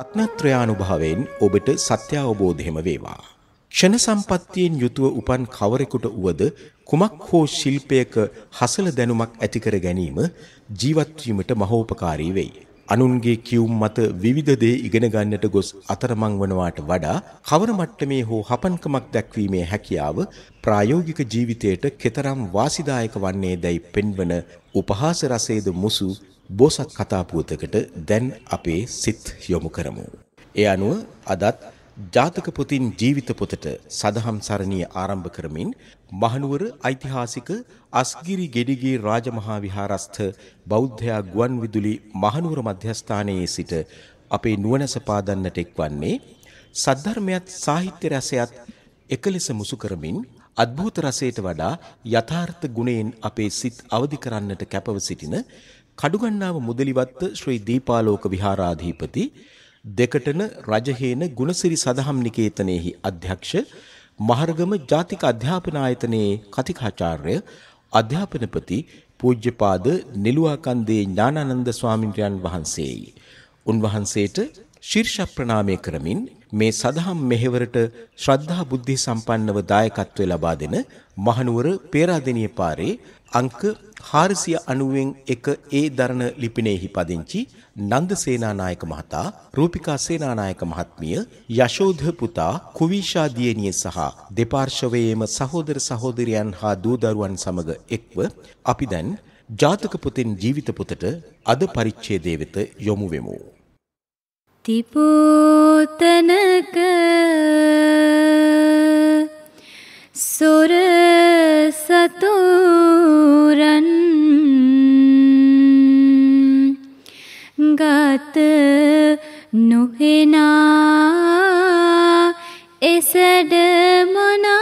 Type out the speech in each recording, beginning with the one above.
රත්නත්‍රයානුභාවයෙන් ඔබට සත්‍ය අවබෝධයම වේවා. ක්ෂණ සම්පත්තියෙන් යුතුව උපන් කවරෙකුට වුවද කුමක් හෝ ශිල්පයක හසල දැනුමක් ඇතිකර ගැනීම ජීවත් වීමට මහෝපකාරී වෙයි. අනුන්ගේ කියුම් මත විවිධ දේ ඉගෙන ගන්නට ගොස් අතරමං වනවාට වඩා කවර මට්ටමේ හෝ හපන්කමක් දැක්වීමේ හැකියාව ප්‍රායෝගික ජීවිතයට කෙතරම් වාසිදායක වන්නේ දැයි පෙන්වන උපහාස රසයේද මුසු බෝසත් කතා පුවතකට දැන් අපේ සිත් යොමු කරමු. ඒ අනුව අදත් ජාතක පුතින් ජීවිත පොතට සදහම් සරණිය ආරම්භ කරමින් මහනුවර ඓතිහාසික අස්ගිරි ගෙඩිගේ රාජමහා විහාරස්ථ බෞද්ධයා ගුවන් විදුලි මහනුවර මධ්‍යස්ථානයේ සිට අපේ නුවණැස පාදන්නට එක්වන්නේ සද්ධර්මයත් සාහිත්‍ය රසයත් එකලෙස මුසු කරමින් අද්භූත රසයට වඩා යථාර්ථ ගුණයෙන් අපේ සිත් අවදි කරන්නට කැපව සිටින කඩුගන්නාව මුදලිවත්ත ශ්‍රී දීපාලෝක විහාරාධිපති දෙකටන රජහේන ගුණසිරි සදහම් නිකේතනයේහි අධ්‍යක්ෂ මහරගම ජාතික අධ්‍යාපන ආයතනයේ කතිකාචාර්ය අධ්‍යාපනපති පූජ්‍යපාද නිලුවාකන්දේ ඥානানন্দ ස්වාමින්වයන් වහන්සේයි. උන්වහන්සේට ශීර්ෂ ප්‍රණාමය කරමින් මේ සදහම් මෙහෙවරට ශ්‍රද්ධා බුද්ධි සම්පන්නව දායකත්වය ලබා දෙන මහනුවර පේරාදෙණිය පාරේ අංක හාරසිය අනුවෙන් එක ඒ දරණ ලිපිනයෙහි පදිංචි නන්ද සේනානායක මහතා රූපිකා සේනානායක මහත්මිය යශෝධ පුතා කුවිෂා දියණිය සහ දෙපාර්ශවයේම සහෝදර සහෝදරයන් හා දූ දරුවන් සමග එක්ව අපි දැන් ජාතක පුතෙන් ජීවිත පුතට අද පරිච්ඡේදය වෙත යොමු වෙමු. තිපූතනක සුර සතුරන් ගත නොහෙනා එසඩ මනා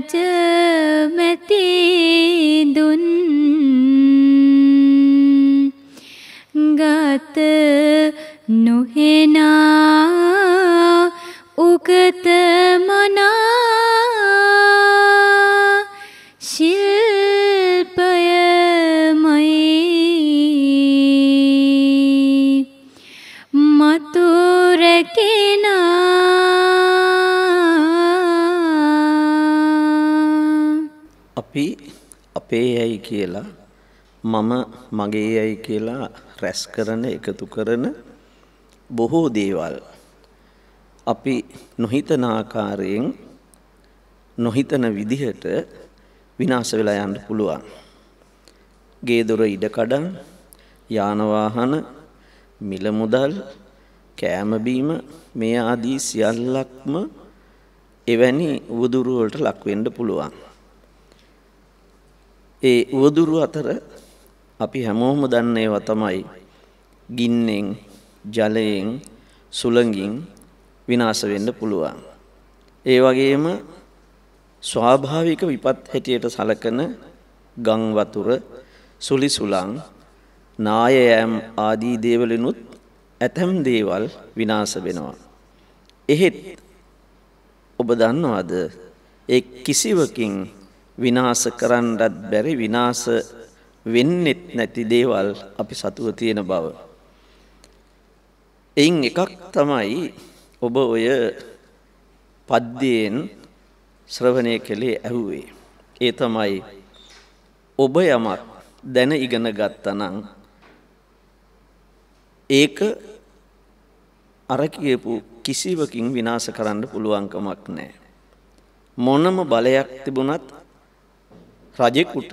රජ මැතිදුන් ගත නොහෙනා කියලා මම මගේ යයි කියලා රැස් කරන එකතු කරන බොහෝ දේවල් අපි නොහිතන ආකාරයෙන් නොහිතන විදිහට විනාශ වෙලා යන්න පුළුවන්. ගේ දොර ඉඩකඩම්, යාන වාහන, මිල මුදල්, කෑම බීම මේ ආදී සියල්ලක්ම එවැනි උවදුරු වලට ලක් වෙන්න පුළුවන්. ඒ උවදුරු අතර අපි හැමෝම දන්න ඒවා තමයි ගින්නෙන් ජලයෙන් සුළඟින් විනාශ වෙන්න පුළුවන්. ඒ වගේම ස්වාභාවික විපත් හැටියට සලකන ගම් වතුර, සුලි සුළං, නාය යෑම් ආදී දේවලිනුත් ඇතම් දේවල් විනාශ වෙනවා. එහෙත් ඔබ දන්නවද ඒ කිසිවකින් විනාස කරන්නටත් බැරි විනාස වෙන්නෙත් නැති දේවල් අපි සතුව තියෙන බව. එයින් එකක් තමයි ඔබ ඔය පද්දයෙන් ශ්‍රවණය කළේ ඇහුවේ. ඒ තමයි ඔබ යමක් දැන ඉගෙන ගත්තනං ඒක අර කියපු කිසිවකින් විනාස කරන්න පුළුවන්කමක් නෑ. මොනම බලයක් තිබුණත් රජෙකුට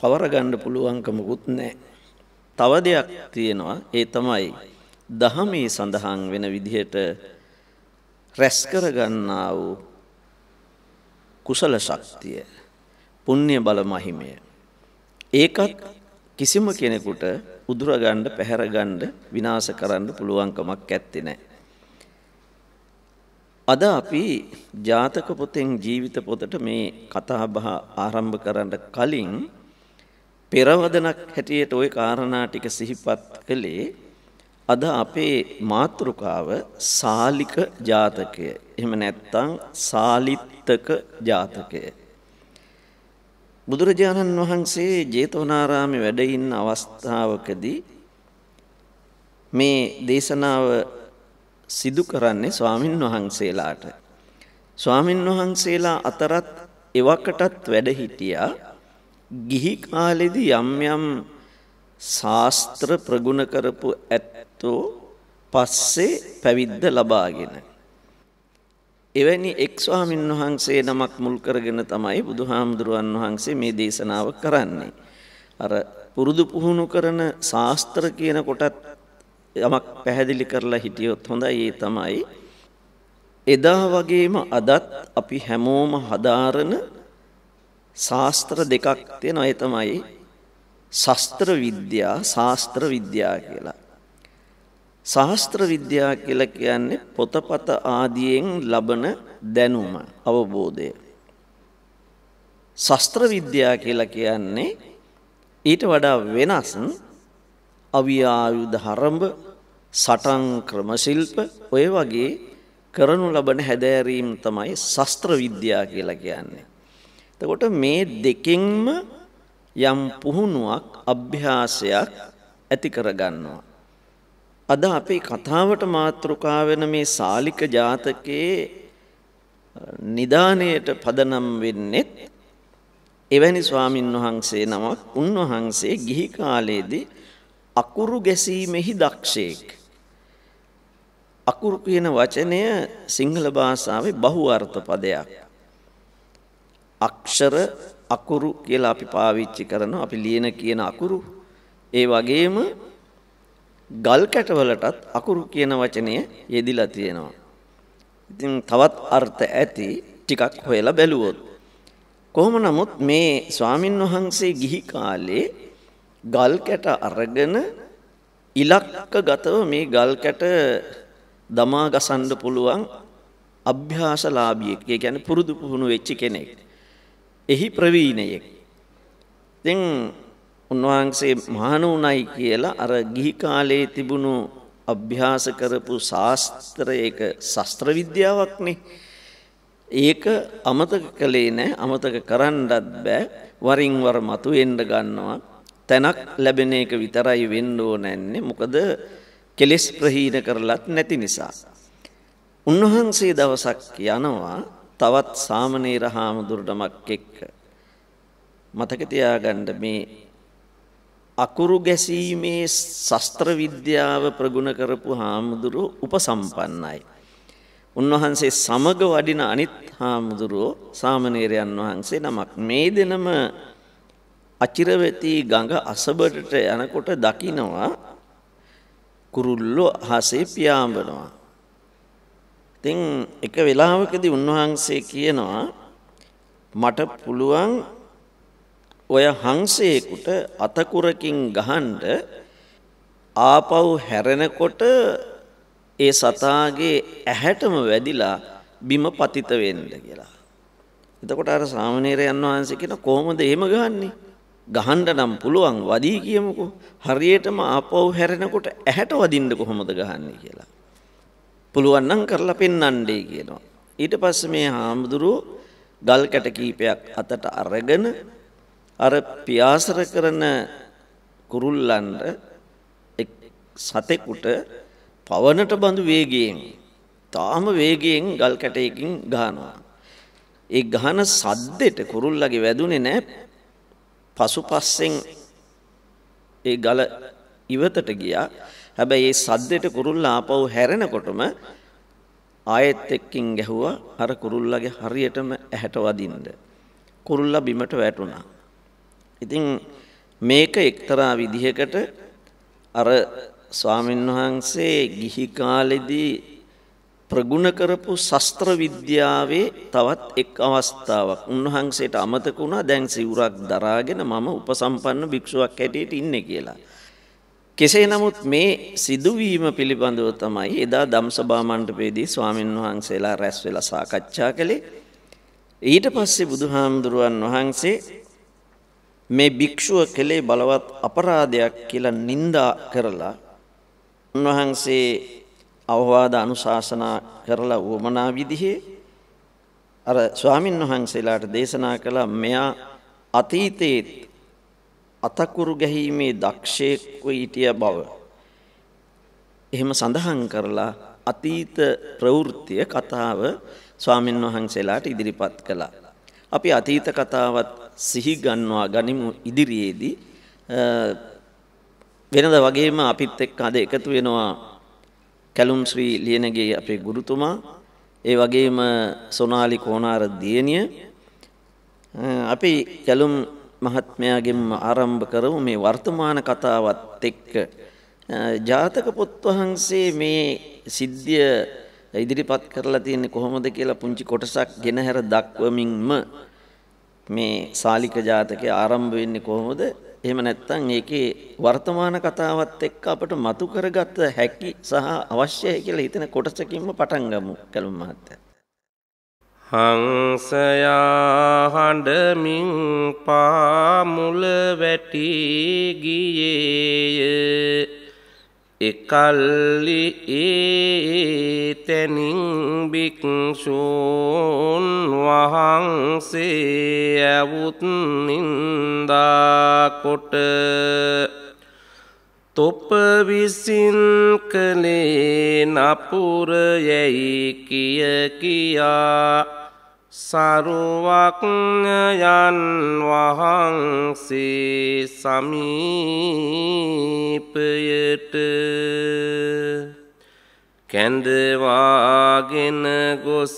පවරගන්න පුළුවන්කමකුත් නෑ. තව දෙයක් තියෙනවා ඒ තමයි දහමේ සඳහන් වෙන විදිහට රැස් කරගන්නා වූ කුසල ශක්තිය පුණ්‍ය බල මහිමය ඒකත් කිසිම කෙනෙකුට උදුරගන්න පැහැරගන්න විනාශ කරන්න පුළුවන්කමක් ඇත්තේ නැහැ අද අපි ජාතක පොතෙන් ජීවිත පොතට මේ කතා බහ ආරම්භ කරන්න කලින් පෙරවදනක් හැටියට ওই කාරණා ටික සිහිපත් කළේ අද අපේ මාතෘකාව සාලික ජාතකය. එහෙම නැත්නම් සාලිත්තක ජාතකය. බුදුරජාණන් වහන්සේ ජේතවනාරාමේ වැඩ ඉන්න අවස්ථාවකදී මේ දේශනාව සිදු කරන්නේ ස්වාමින් වහන්සේලාට. ස්වාමින් වහන්සේලා අතරත් එවකටත් වැඩ හිටියා ගිහි කාලෙදී යම් යම් ශාස්ත්‍ර ප්‍රගුණ කරපු ඇත්තෝ පස්සේ පැවිද්ද ලබාගෙන. එවැනි එක් ස්වාමින් වහන්සේ නමක් මුල් කරගෙන තමයි බුදුහාමුදුරුවන් වහන්සේ මේ දේශනාව කරන්නේ. අර පුරුදු පුහුණු කරන ශාස්ත්‍ර කියන කොටත් යමක් පැහැදිලි කරලා හිටියොත් හොඳයි ඒ තමයි එදා වගේම අදත් අපි හැමෝම හදාරන ශාස්ත්‍ර දෙකක් තියෙනවා ඒ තමයි ශාස්ත්‍ර විද්‍යා ශාස්ත්‍ර විද්‍යා කියලා ශාස්ත්‍ර විද්‍යා කියලා කියන්නේ පොතපත ආදියෙන් ලබන දැනුම අවබෝධය ශාස්ත්‍ර විද්‍යා කියලා කියන්නේ ඊට වඩා වෙනස් අවියායුධ හරඹ සටන් ක්‍රමශිල්ප ඔය වගේ කරනු ලබන හැදෑරීම් තමයි ශස්ත්‍ර විද්‍යා කියලා කියන්නේ. එතකොට මේ දෙකෙන්ම යම් පුහුණුවක් අභ්‍යාසයක් ඇති කරගන්නවා. අද අපේ කතාවට මාතෘකා වෙන මේ සාලික ජාතකයේ නිදාණයට පදනම් වෙන්නෙත් එවැනි ස්වාමින් වහන්සේ නමක් උන්වහන්සේ ගිහි කාලයේදී අකුරු ගැසීමෙහි දක්ෂයෙක්. අකුරු කියන වචනය සිංහල භාෂාවේ බහුවර්ථ පදයක්. අක්ෂර අකුරු කියලා අපි පාවිච්චි කරනවා. අපි ලියන කියන අකුරු. ඒ වගේම ගල් කැටවලටත් අකුරු කියන වචනය යෙදිලා තියෙනවා. ඉතින් තවත් අර්ථ ඇති ටිකක් හොයලා බැලුවොත්. කොහොම නමුත් මේ ස්වාමින් වහන්සේ ගිහි කාලේ ගල් කැට අරගෙන ඉලක්කගතව මේ ගල් කැට දමා ගසන්න පුළුවන් අභ්‍යාසලාභියෙක්. ඒ කියන්නේ පුරුදු පුහුණු වෙච්ච කෙනෙක්. එහි ප්‍රවීණයෙක්. දැන් උන්වහන්සේ මහණුණයි කියලා අර ගිහි කාලේ තිබුණු අභ්‍යාස කරපු ශාස්ත්‍රයක ශාස්ත්‍ර විද්‍යාවක්නේ. ඒක අමතක කළේ නෑ අමතක කරන්නත් බෑ වරින් වර මතුවෙන්න ගන්නවා. තැනක් ලැබෙන එක විතරයි වෙන්න ඕන නැන්නේ. මොකද කෙලෙස් ප්‍රහීන කරලත් නැති නිසා. උන්වහන්සේ දවසක් යනවා තවත් සාමනීර හාමුදුරටමක් එක්ක. මතකතියාගණ්ඩ මේ අකුරු ගැසීමේ ශස්ත්‍රවිද්‍යාව ප්‍රගුණ කරපු හාමුදුරුව උපසම්පන්නයි. උන්වහන්සේ සමග වඩින අනිත් හාමුදුරුවෝ සාමනේරයන් වහන්සේ නමක්. මේ දෙනම අචිරවෙතී ගඟ අසබටට යනකොට දකිනවා කුරුල්ලෝ අහසේ පියාඹනවා. ඉතින් එක වෙලාවකදී උන්වහන්සේ කියනවා මට පුළුවන් ඔය හංසයෙකුට අතකුරකින් ගහන්ඩ ආපව් හැරෙනකොට ඒ සතාගේ ඇහැටම වැදිලා බිම පතිත වෙන්න කියලා. එතකොට අර සාමනීරයන් වහන්සේ කියන කොහොමද එහෙම ගහන්නේ ගහන්ඩ නම් පුළුවන් වදී කියමුකු හරියටම අපව් හැරෙනකොට ඇහැට වදින්ට කොහොමද ගහන්නේ කියලා. පුළුවන්නම් කරලා පෙන්නන්ඩේ කියනවා. ඊට පස්ස මේ හාමුදුරුව ගල් කැටකීපයක් අතට අරගෙන අර පියාසර කරන කුරුල්ලන්ට සතෙකුට පවනට බඳු වේගයෙන් තාම වේගයෙන් ගල් කැටයකින් ගහනවා. ඒ ගහන සද්දෙට කුරුල්ලගේ වැදුනේ නෑ පසුපස්සෙන් ඒ ගල ඉවතට ගියා. හැබැයි ඒ සද්දෙට කුරුල්ලා ආපහු හැරෙනකොටම ආයෙත් එක්කින් ගැහුවා අර කුරුල්ලාගේ හරියටම ඇහැට වදින්න. කුරුල්ලා බිමට වැටුණා. ඉතින් මේක එක්තරා විදිහකට අර ස්වාමීන් වහන්සේ ගිහි කාලෙදී ප්‍රගුණ කරපු ශස්ත්‍ර විද්‍යාවේ තවත් එක් අවස්ථාවක් උන්වහන්සේට අමතක වුණා දැන් සිවුරක් දරාගෙන මම උපසම්පන්න භික්ෂුවක් හැටියට ඉන්නේ කියලා. කෙසේ නමුත් මේ සිදුවීම පිළිබඳව තමයි එදා ධම්සභා මණ්ඩපයේදී ස්වාමින් වහන්සේලා රැස් වෙලා සාකච්ඡා කළේ. ඊට පස්සේ බුදුහාමුදුරුවන් වහන්සේ මේ භික්ෂුව කළේ බලවත් අපරාධයක් කියලා නිඳා කරලා උන්වහන්සේ අවවාද අනුශාසනා කරලා වමනා විදිහේ අර ස්වාමින් වහන්සේලාට දේශනා කළ මෙයා අතීතයේ අතකුරු ගැහිීමේ දක්ෂයෙක්ව හිටිය බව. එහෙම සඳහන් කරලා අතීත ප්‍රවෘත්තිය කතාව ස්වාමින් වහන්සේලාට ඉදිරිපත් කළා. අපි අතීත කතාවත් සිහි ගන්නවා ගනිමු ඉදිරියේදී වෙනද වගේම අපිත් එක්ක අද එකතු වෙනවා කැලුම් ශ්‍රී ලියනගේ අපේ ගුරුතුමා ඒ වගේම සොනාලි කෝනාර දියණිය අපි කැලුම් මහත්මයාගෙන් ආරම්භ කරමු මේ වර්තමාන කතාවත් එක්ක ජාතක පොත් වහන්සේ මේ සිද්ධිය ඉදිරිපත් කරලා තියෙන්නේ කොහොමද කියලා පුංචි කොටසක් ගෙනහැර දක්වමින්ම මේ සාලික ජාතකය ආරම්භ වෙන්නේ කොහොමද එහෙම නැත්නම් ඒකේ වර්තමාන කතාවත් එක්ක අපට මතු කරගත හැකි සහ අවශ්‍යයි කියලා හිතන කොටසකින්ම පටන් ගමු කලුම් මහත්තයා. හංසයා හඬමින් පාමුල වැටි ගියේය එකල්ලි ඒතැනින් භික්‍ෂූන් වහන්සේ ඇවුත් නින්දාකොට තොප විසින් කළේ නපුර යැයි කිය කියා සරුවක්ඥයන් වහන්සේ සමීපයට කැඳවාගෙන ගොස්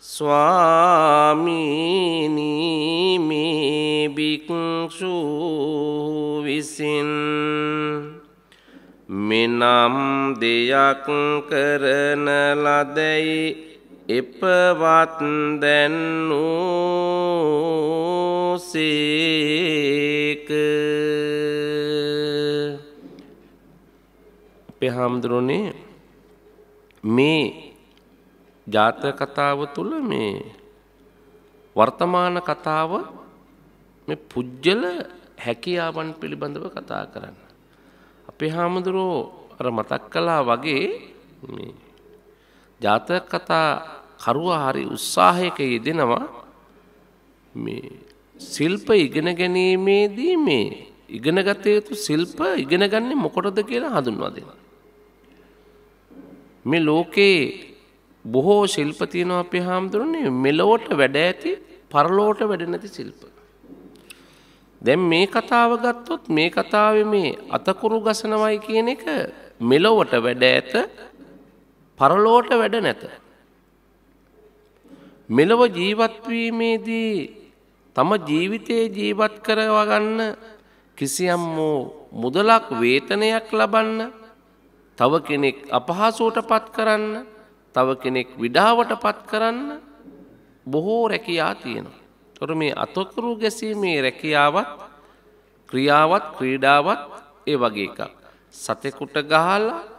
ස්වාමීනීමේ භික්‍ෂූ විසින් මෙනම් දෙයක් කරන ලදැයි එපවත් දැන්නූ සේක අපේ හාමුදුරුවනේ මේ ජාතක කතාව තුළ මේ වර්තමාන කතාව මේ පුජ්‍යල හැකියාවන් පිළිබඳව කතා කරන්න. අපේ හාමුදුරුවෝ අර මතක් කළා වගේ මේ ජාතක කතා කරුවා හරි උත්සාහයක යෙදෙනවා මේ සිල්ප ඉගෙන ගැනීමේදී මේ ඉගෙනගත යුතු සිල්ප ඉගෙනගන්නේ මොකොටද කියලා හඳුන්වා දෙන. මේ ලෝකේ බොහෝ ශිල්ප තියෙනවා අපේ හාමුදුරනේ මෙලොවට වැඩ ඇති පරලෝට වැඩ නැති ශිල්ප. දැන් මේ කතාව ගත්තොත් මේ කතාවේ මේ අතකුරු ගසනවයි කියන එක මෙලොවට වැඩ ඇත පරලෝට වැඩ නැත. මෙලොව ජීවත්වීමේදී තම ජීවිතයේ ජීවත් කරවගන්න කිසියම් වූ මුදලක් වේතනයක් ලබන්න තව කෙනෙක් අපහසුවට පත් කරන්න තව කෙනෙක් විඩාවට පත් කරන්න බොහෝ රැකියා තියෙනවා. තොර මේ අතොකරු ගැසීමේ රැකියාවත් ක්‍රියාවත් ක්‍රීඩාවත් ඒ වගේ එකක්. සතෙකුට ගහලා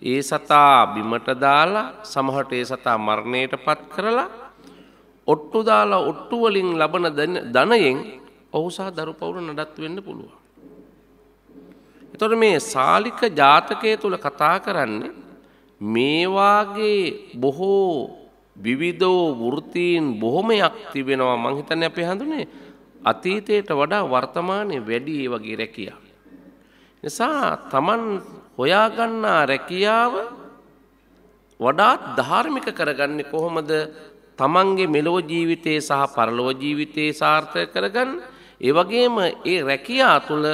ඒ සතා බිමට දාලා සමහට ඒ සතා මරණයට පත් කරලා ඔට්ටු දාලා ඔට්ටුවලින් ලබන ධනයෙන් ඔහුසා දරු පවුරු නඩත් වෙන්න පුළුවන්. එතොට මේ සාලික ජාතකය තුළ කතා කරන්න මේවාගේ බොහෝ විවිධෝ වෘතීන් බොහොමයක් තිබෙනවා මංහිතන අප හඳුනේ අතීතයට වඩා වර්තමානය වැඩි ඒ වගේ රැකියා. නිසා තමන් හොයාගන්නා රැකියාව වඩාත් ධාර්මික කරගන්නේ කොහොමද තමන්ගේ මෙලොව ජීවිතයේ සහ පරලොව ජීවිතයේ සාර්ථක කරගන්න ඒ වගේම ඒ රැකියා තුළ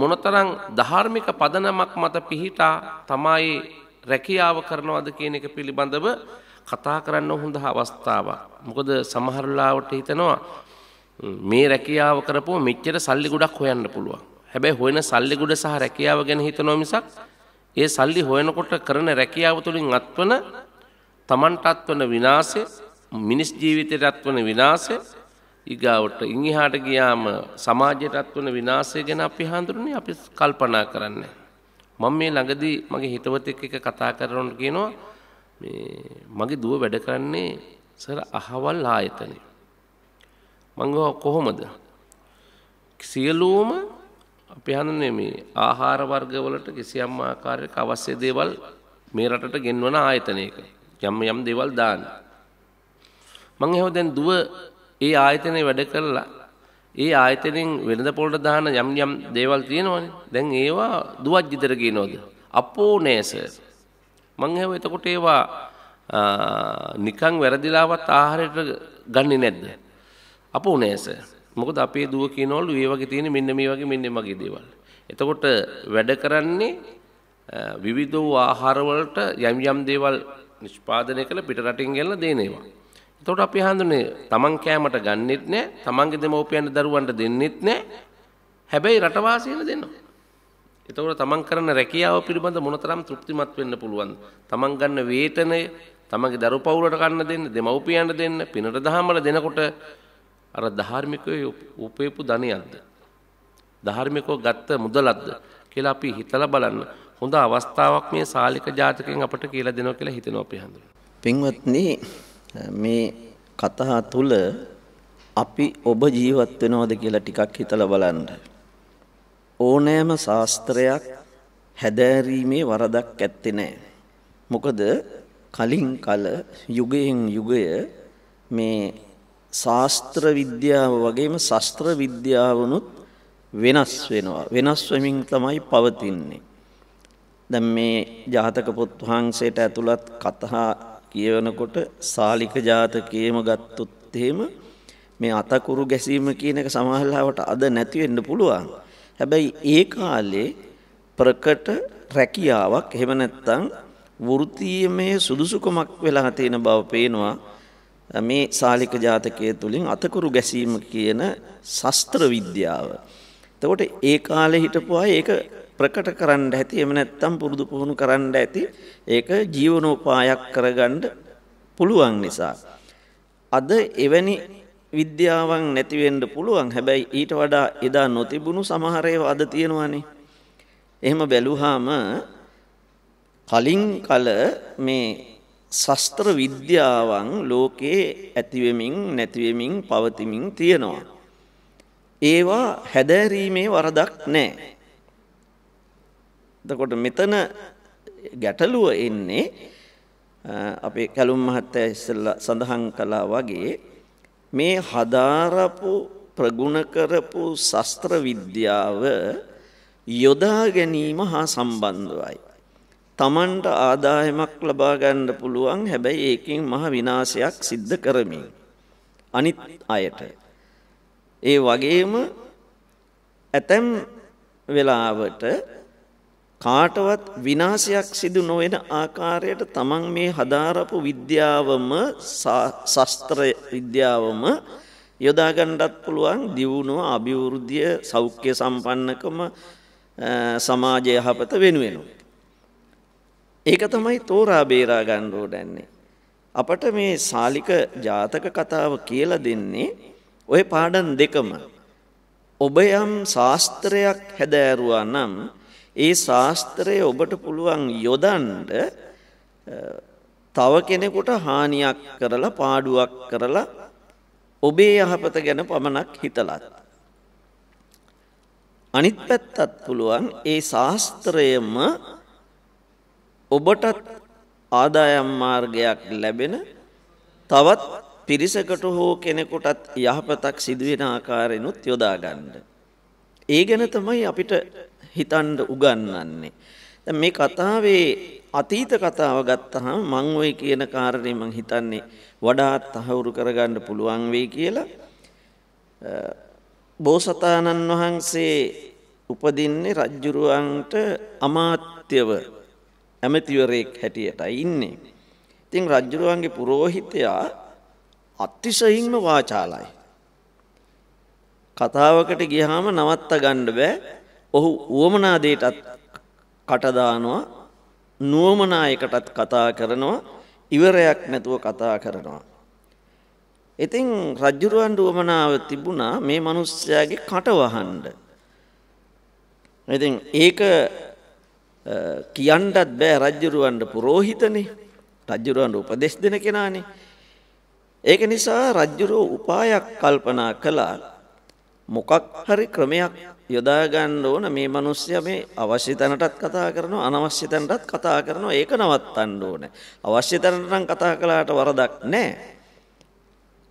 මොනතරම් ධාර්මික පදනමක් මත පිහිටා තමයි රැකියාව කරනවද කියන එක පිළිබඳව කතා කරන්න හොඳ අවස්ථාවක්. මොකද සමහරලාවට හිතනවා මේ රැකියාව කරපුව මෙච්චර සල්ලි ගොඩක් හොයන්න පුළුවන්. හැබැයි හොයන සල්ලි ගොඩ සහ රැකියාව ගැන හිතනවා මිසක් ඒ සල්ලි හොයනකොට කරන රැකියාව තුළින් අත්වන තමන්ට අත්වන විනාසය මිනිස් ජීවිතයට අත්වන විනාසය ඉගාවට ඉංහාට ගියාම සමාජයට අත්වන විනාසය ගැන අපි හාඳුරුණේ අපි කල්පනා කරන්න. මම මේ ළඟදී මගේ හිතවතෙක් එක කතා කරනට කියනවා මගේ දුව වැඩ කරන්නේ සර අහවල් ආයතනය. මංගව කොහොමද සියලූම අපි හඳුන්නේ මේ ආහාර වර්ගවලට කිසියම් ආකාරයක අවශ්‍ය දේවල් මේ රටට ගෙන්වන ආයතනයක යම් යම් දේවල් දාන්න. මං එහෙම දැන් දුව ඒ ආයතනයේ වැඩ කරලා ඒ ආයතනෙන් වෙළඳ පොළට දාන යම් යම් දේවල් තියෙනවනේ. දැන් ඒවා දුවත් ජීතර කියනෝද? අපෝ නේස. මං එහෙම එතකොට ඒවා නිකන් වැරදිලාවත් ආහාරයට ගන්නේ නැද්ද? අපෝ නේස. මොකද අපේ දුව කියනවලු ඒ වගේ තියෙන මෙන්න මේ වගේ මෙන්න මගේ දේවල්. එතකොට වැඩ කරන්නේ විවිධ වූ ආහාර වලට යම් යම් දේවල් නිෂ්පාදනය කරලා පිට රටින් ගෙනලා දෙන ඒවා. එතකොට අපි හඳුනේ Taman කෑමට ගන්නෙත් නෑ, Tamanගේ දෙමව්පියන් දරුවන්ට දෙන්නෙත් නෑ. හැබැයි රටවාසීන් දෙනවා. එතකොට Taman කරන රැකියාව පිළිබඳ මොනතරම් තෘප්තිමත් වෙන්න පුළුවන්ද? Taman ගන්න වේතනය, Tamanගේ දරුපවුලට ගන්න දෙන්න, දෙමව්පියන්ට දෙන්න, පිනට දහමල දෙනකොට අර ධාර්මිකව උපයපු ධනයක්ද ධාර්මිකව ගත්ත මුදලක්ද කියලා අපි හිතලා බලන්න හොඳ අවස්ථාවක් මේ සාලික ජාතකයෙන් අපට කියලා දෙනවා කියලා හිතෙනවා අපි හඳුනන. පින්වත්නි මේ කතා තුල අපි ඔබ ජීවත් වෙනවද කියලා ටිකක් හිතලා බලන්න. ඕනෑම ශාස්ත්‍රයක් හැදෑරීමේ වරදක් ඇත්තේ නැහැ. මොකද කලින් කල යුගයෙන් යුගය මේ ශාස්ත්‍ර විද්‍යාව වගේම ශස්ත්‍ර විද්‍යාවනුත් වෙනස් වෙනවා. වෙනස් වෙමින් තමයි පවතින්නේ. දැන් මේ ජාතක පොත් වහන්සේට ඇතුළත් කතා කියවනකොට සාලික ජාතකයේම ගත්තොත් එහෙම මේ අතකුරු ගැසීම කියන එක සමාජලාවට අද නැති වෙන්න පුළුවන්. හැබැයි ඒ කාලේ ප්‍රකට රැකියාවක් එහෙම නැත්නම් වෘත්තීයමේ සුදුසුකමක් වෙලා තියෙන බව පේනවා. මේ සාලික ජාතකය තුළින් අතකුරු ගැසීම කියන ශස්ත්‍ර විද්‍යාව. එතකොට ඒ කාලේ හිටපු අය ඒක ප්‍රකට කරන්න ඇති එම නැත්තම් පුරුදු පුහුණු කරන්න ඇති ඒක ජීවනෝපායක් කරගන්න පුළුවන් නිසා. අද එවැනි විද්‍යාවන් නැතිවෙන්ඩ පුළුවන් හැබැයි ඊට වඩා එදා නොතිබුණු සමහරයව අද තියෙනවානේ. එහෙම බැලුහාම කලින් කල මේ ශස්ත්‍ර විද්‍යාවන් ලෝකයේ ඇතිවෙමින් නැතිවෙමින් පවතිමින් තියෙනවා. ඒවා හැදෑරීමේ වරදක් නෑ. දකොට මෙතන ගැටලුව එන්නේ අපේ කැලුම් මහත්තය ඉස්සල්ල සඳහන් කලා වගේ මේ හදාරපු ප්‍රගුණ කරපු ශස්ත්‍ර විද්‍යාව යොදා ගැනීම හා සම්බන්ධවයි. තමන්ට ආදායමක් ලබා ගන්න පුළුවන් හැබැයි ඒකෙන් මහ විනාශයක් සිද්ධ කරමින් අනිත් අයට ඒ වගේම ඇතැම් වෙලාවට කාටවත් විනාශයක් සිදු නොවන ආකාරයට තමන් මේ හදාරපු විද්‍යාවම ශස්ත්‍ර විද්‍යාවම යොදා ගන්නත් පුළුවන් දියුණුව අභිවෘද්ධිය සෞඛ්‍ය සම්පන්නකම සමාජය යහපත වෙනුවෙනුයි ඒක තමයි තෝරා බේරා ගන්න ඕනන්නේ. අපට මේ සාලික ජාතක කතාව කියලා දෙන්නේ ওই පාඩම් දෙකම. ඔබ යම් ශාස්ත්‍රයක් හැදෑරුවා නම් ඒ ශාස්ත්‍රය ඔබට පුළුවන් යොදන්න තව කෙනෙකුට හානියක් කරලා පාඩුවක් කරලා ඔබේ යහපත ගැන පමණක් හිතලත්. අනිත් පැත්තත් පුළුවන් ඒ ශාස්ත්‍රයම ඔබටත් ආදායම් මාර්ගයක් ලැබෙන තවත් පිරිසකට හෝ කෙනෙකුටත් යහපතක් සිදුවෙන ආකාරයනුත් යොදා ගන්න. ඒ ගැන තමයි අපිට හිතන්ඩ උගන්වන්නේ. මේ කතාවේ අතීත කතාව ගත්තහම මං ওই කියන කාරණේ මං හිතන්නේ වඩාත් තහවුරු කරගන්න පුළුවන් වෙයි කියලා. බෝසතාණන් වහන්සේ උපදින්නේ රජ්ජුරුවන්ට අමාත්‍යව ඇමතිවරයෙක් හැටියට ඉන්නේ. ඉතින් රජ්ජුරුවන්ගේ පුරෝහිතයා අතිශයින්ම වාචාලයි. කතාවකට ගියහම නවත්ත ගණ්ඩ බෑ ඔහු වුවමනාදේටත් කටදානවා නුවමනායකටත් කතා කරනවා ඉවරයක් නැතුව කතා කරනවා. ඉතින් රජ්ජුරුවන් ඩුවමනාව තිබුණා මේ මනුස්සයාගේ කටවහන්ඩ. ඉතින් ඒක කියන්නත් බෑ රජ්ජුරුවන්ට පුරෝහිතනේ රජ්ජුරුවන්ට උපදෙස් දෙන කෙනානේ. ඒක නිසා රජ්ජුරෝ උපායක් කල්පනා කළා මොකක් හරි ක්‍රමයක් යොදාගන්න ඕන මේ මනුස්්‍ය මේ අවශ්‍ය තැනටත් කතා කරන අනවශ්‍ය තැනටත් කතා කරන ඒක නවත්තන්න ඕන. අවශ්‍ය තැනටනම් කතා කලාට වරදක් නෑ.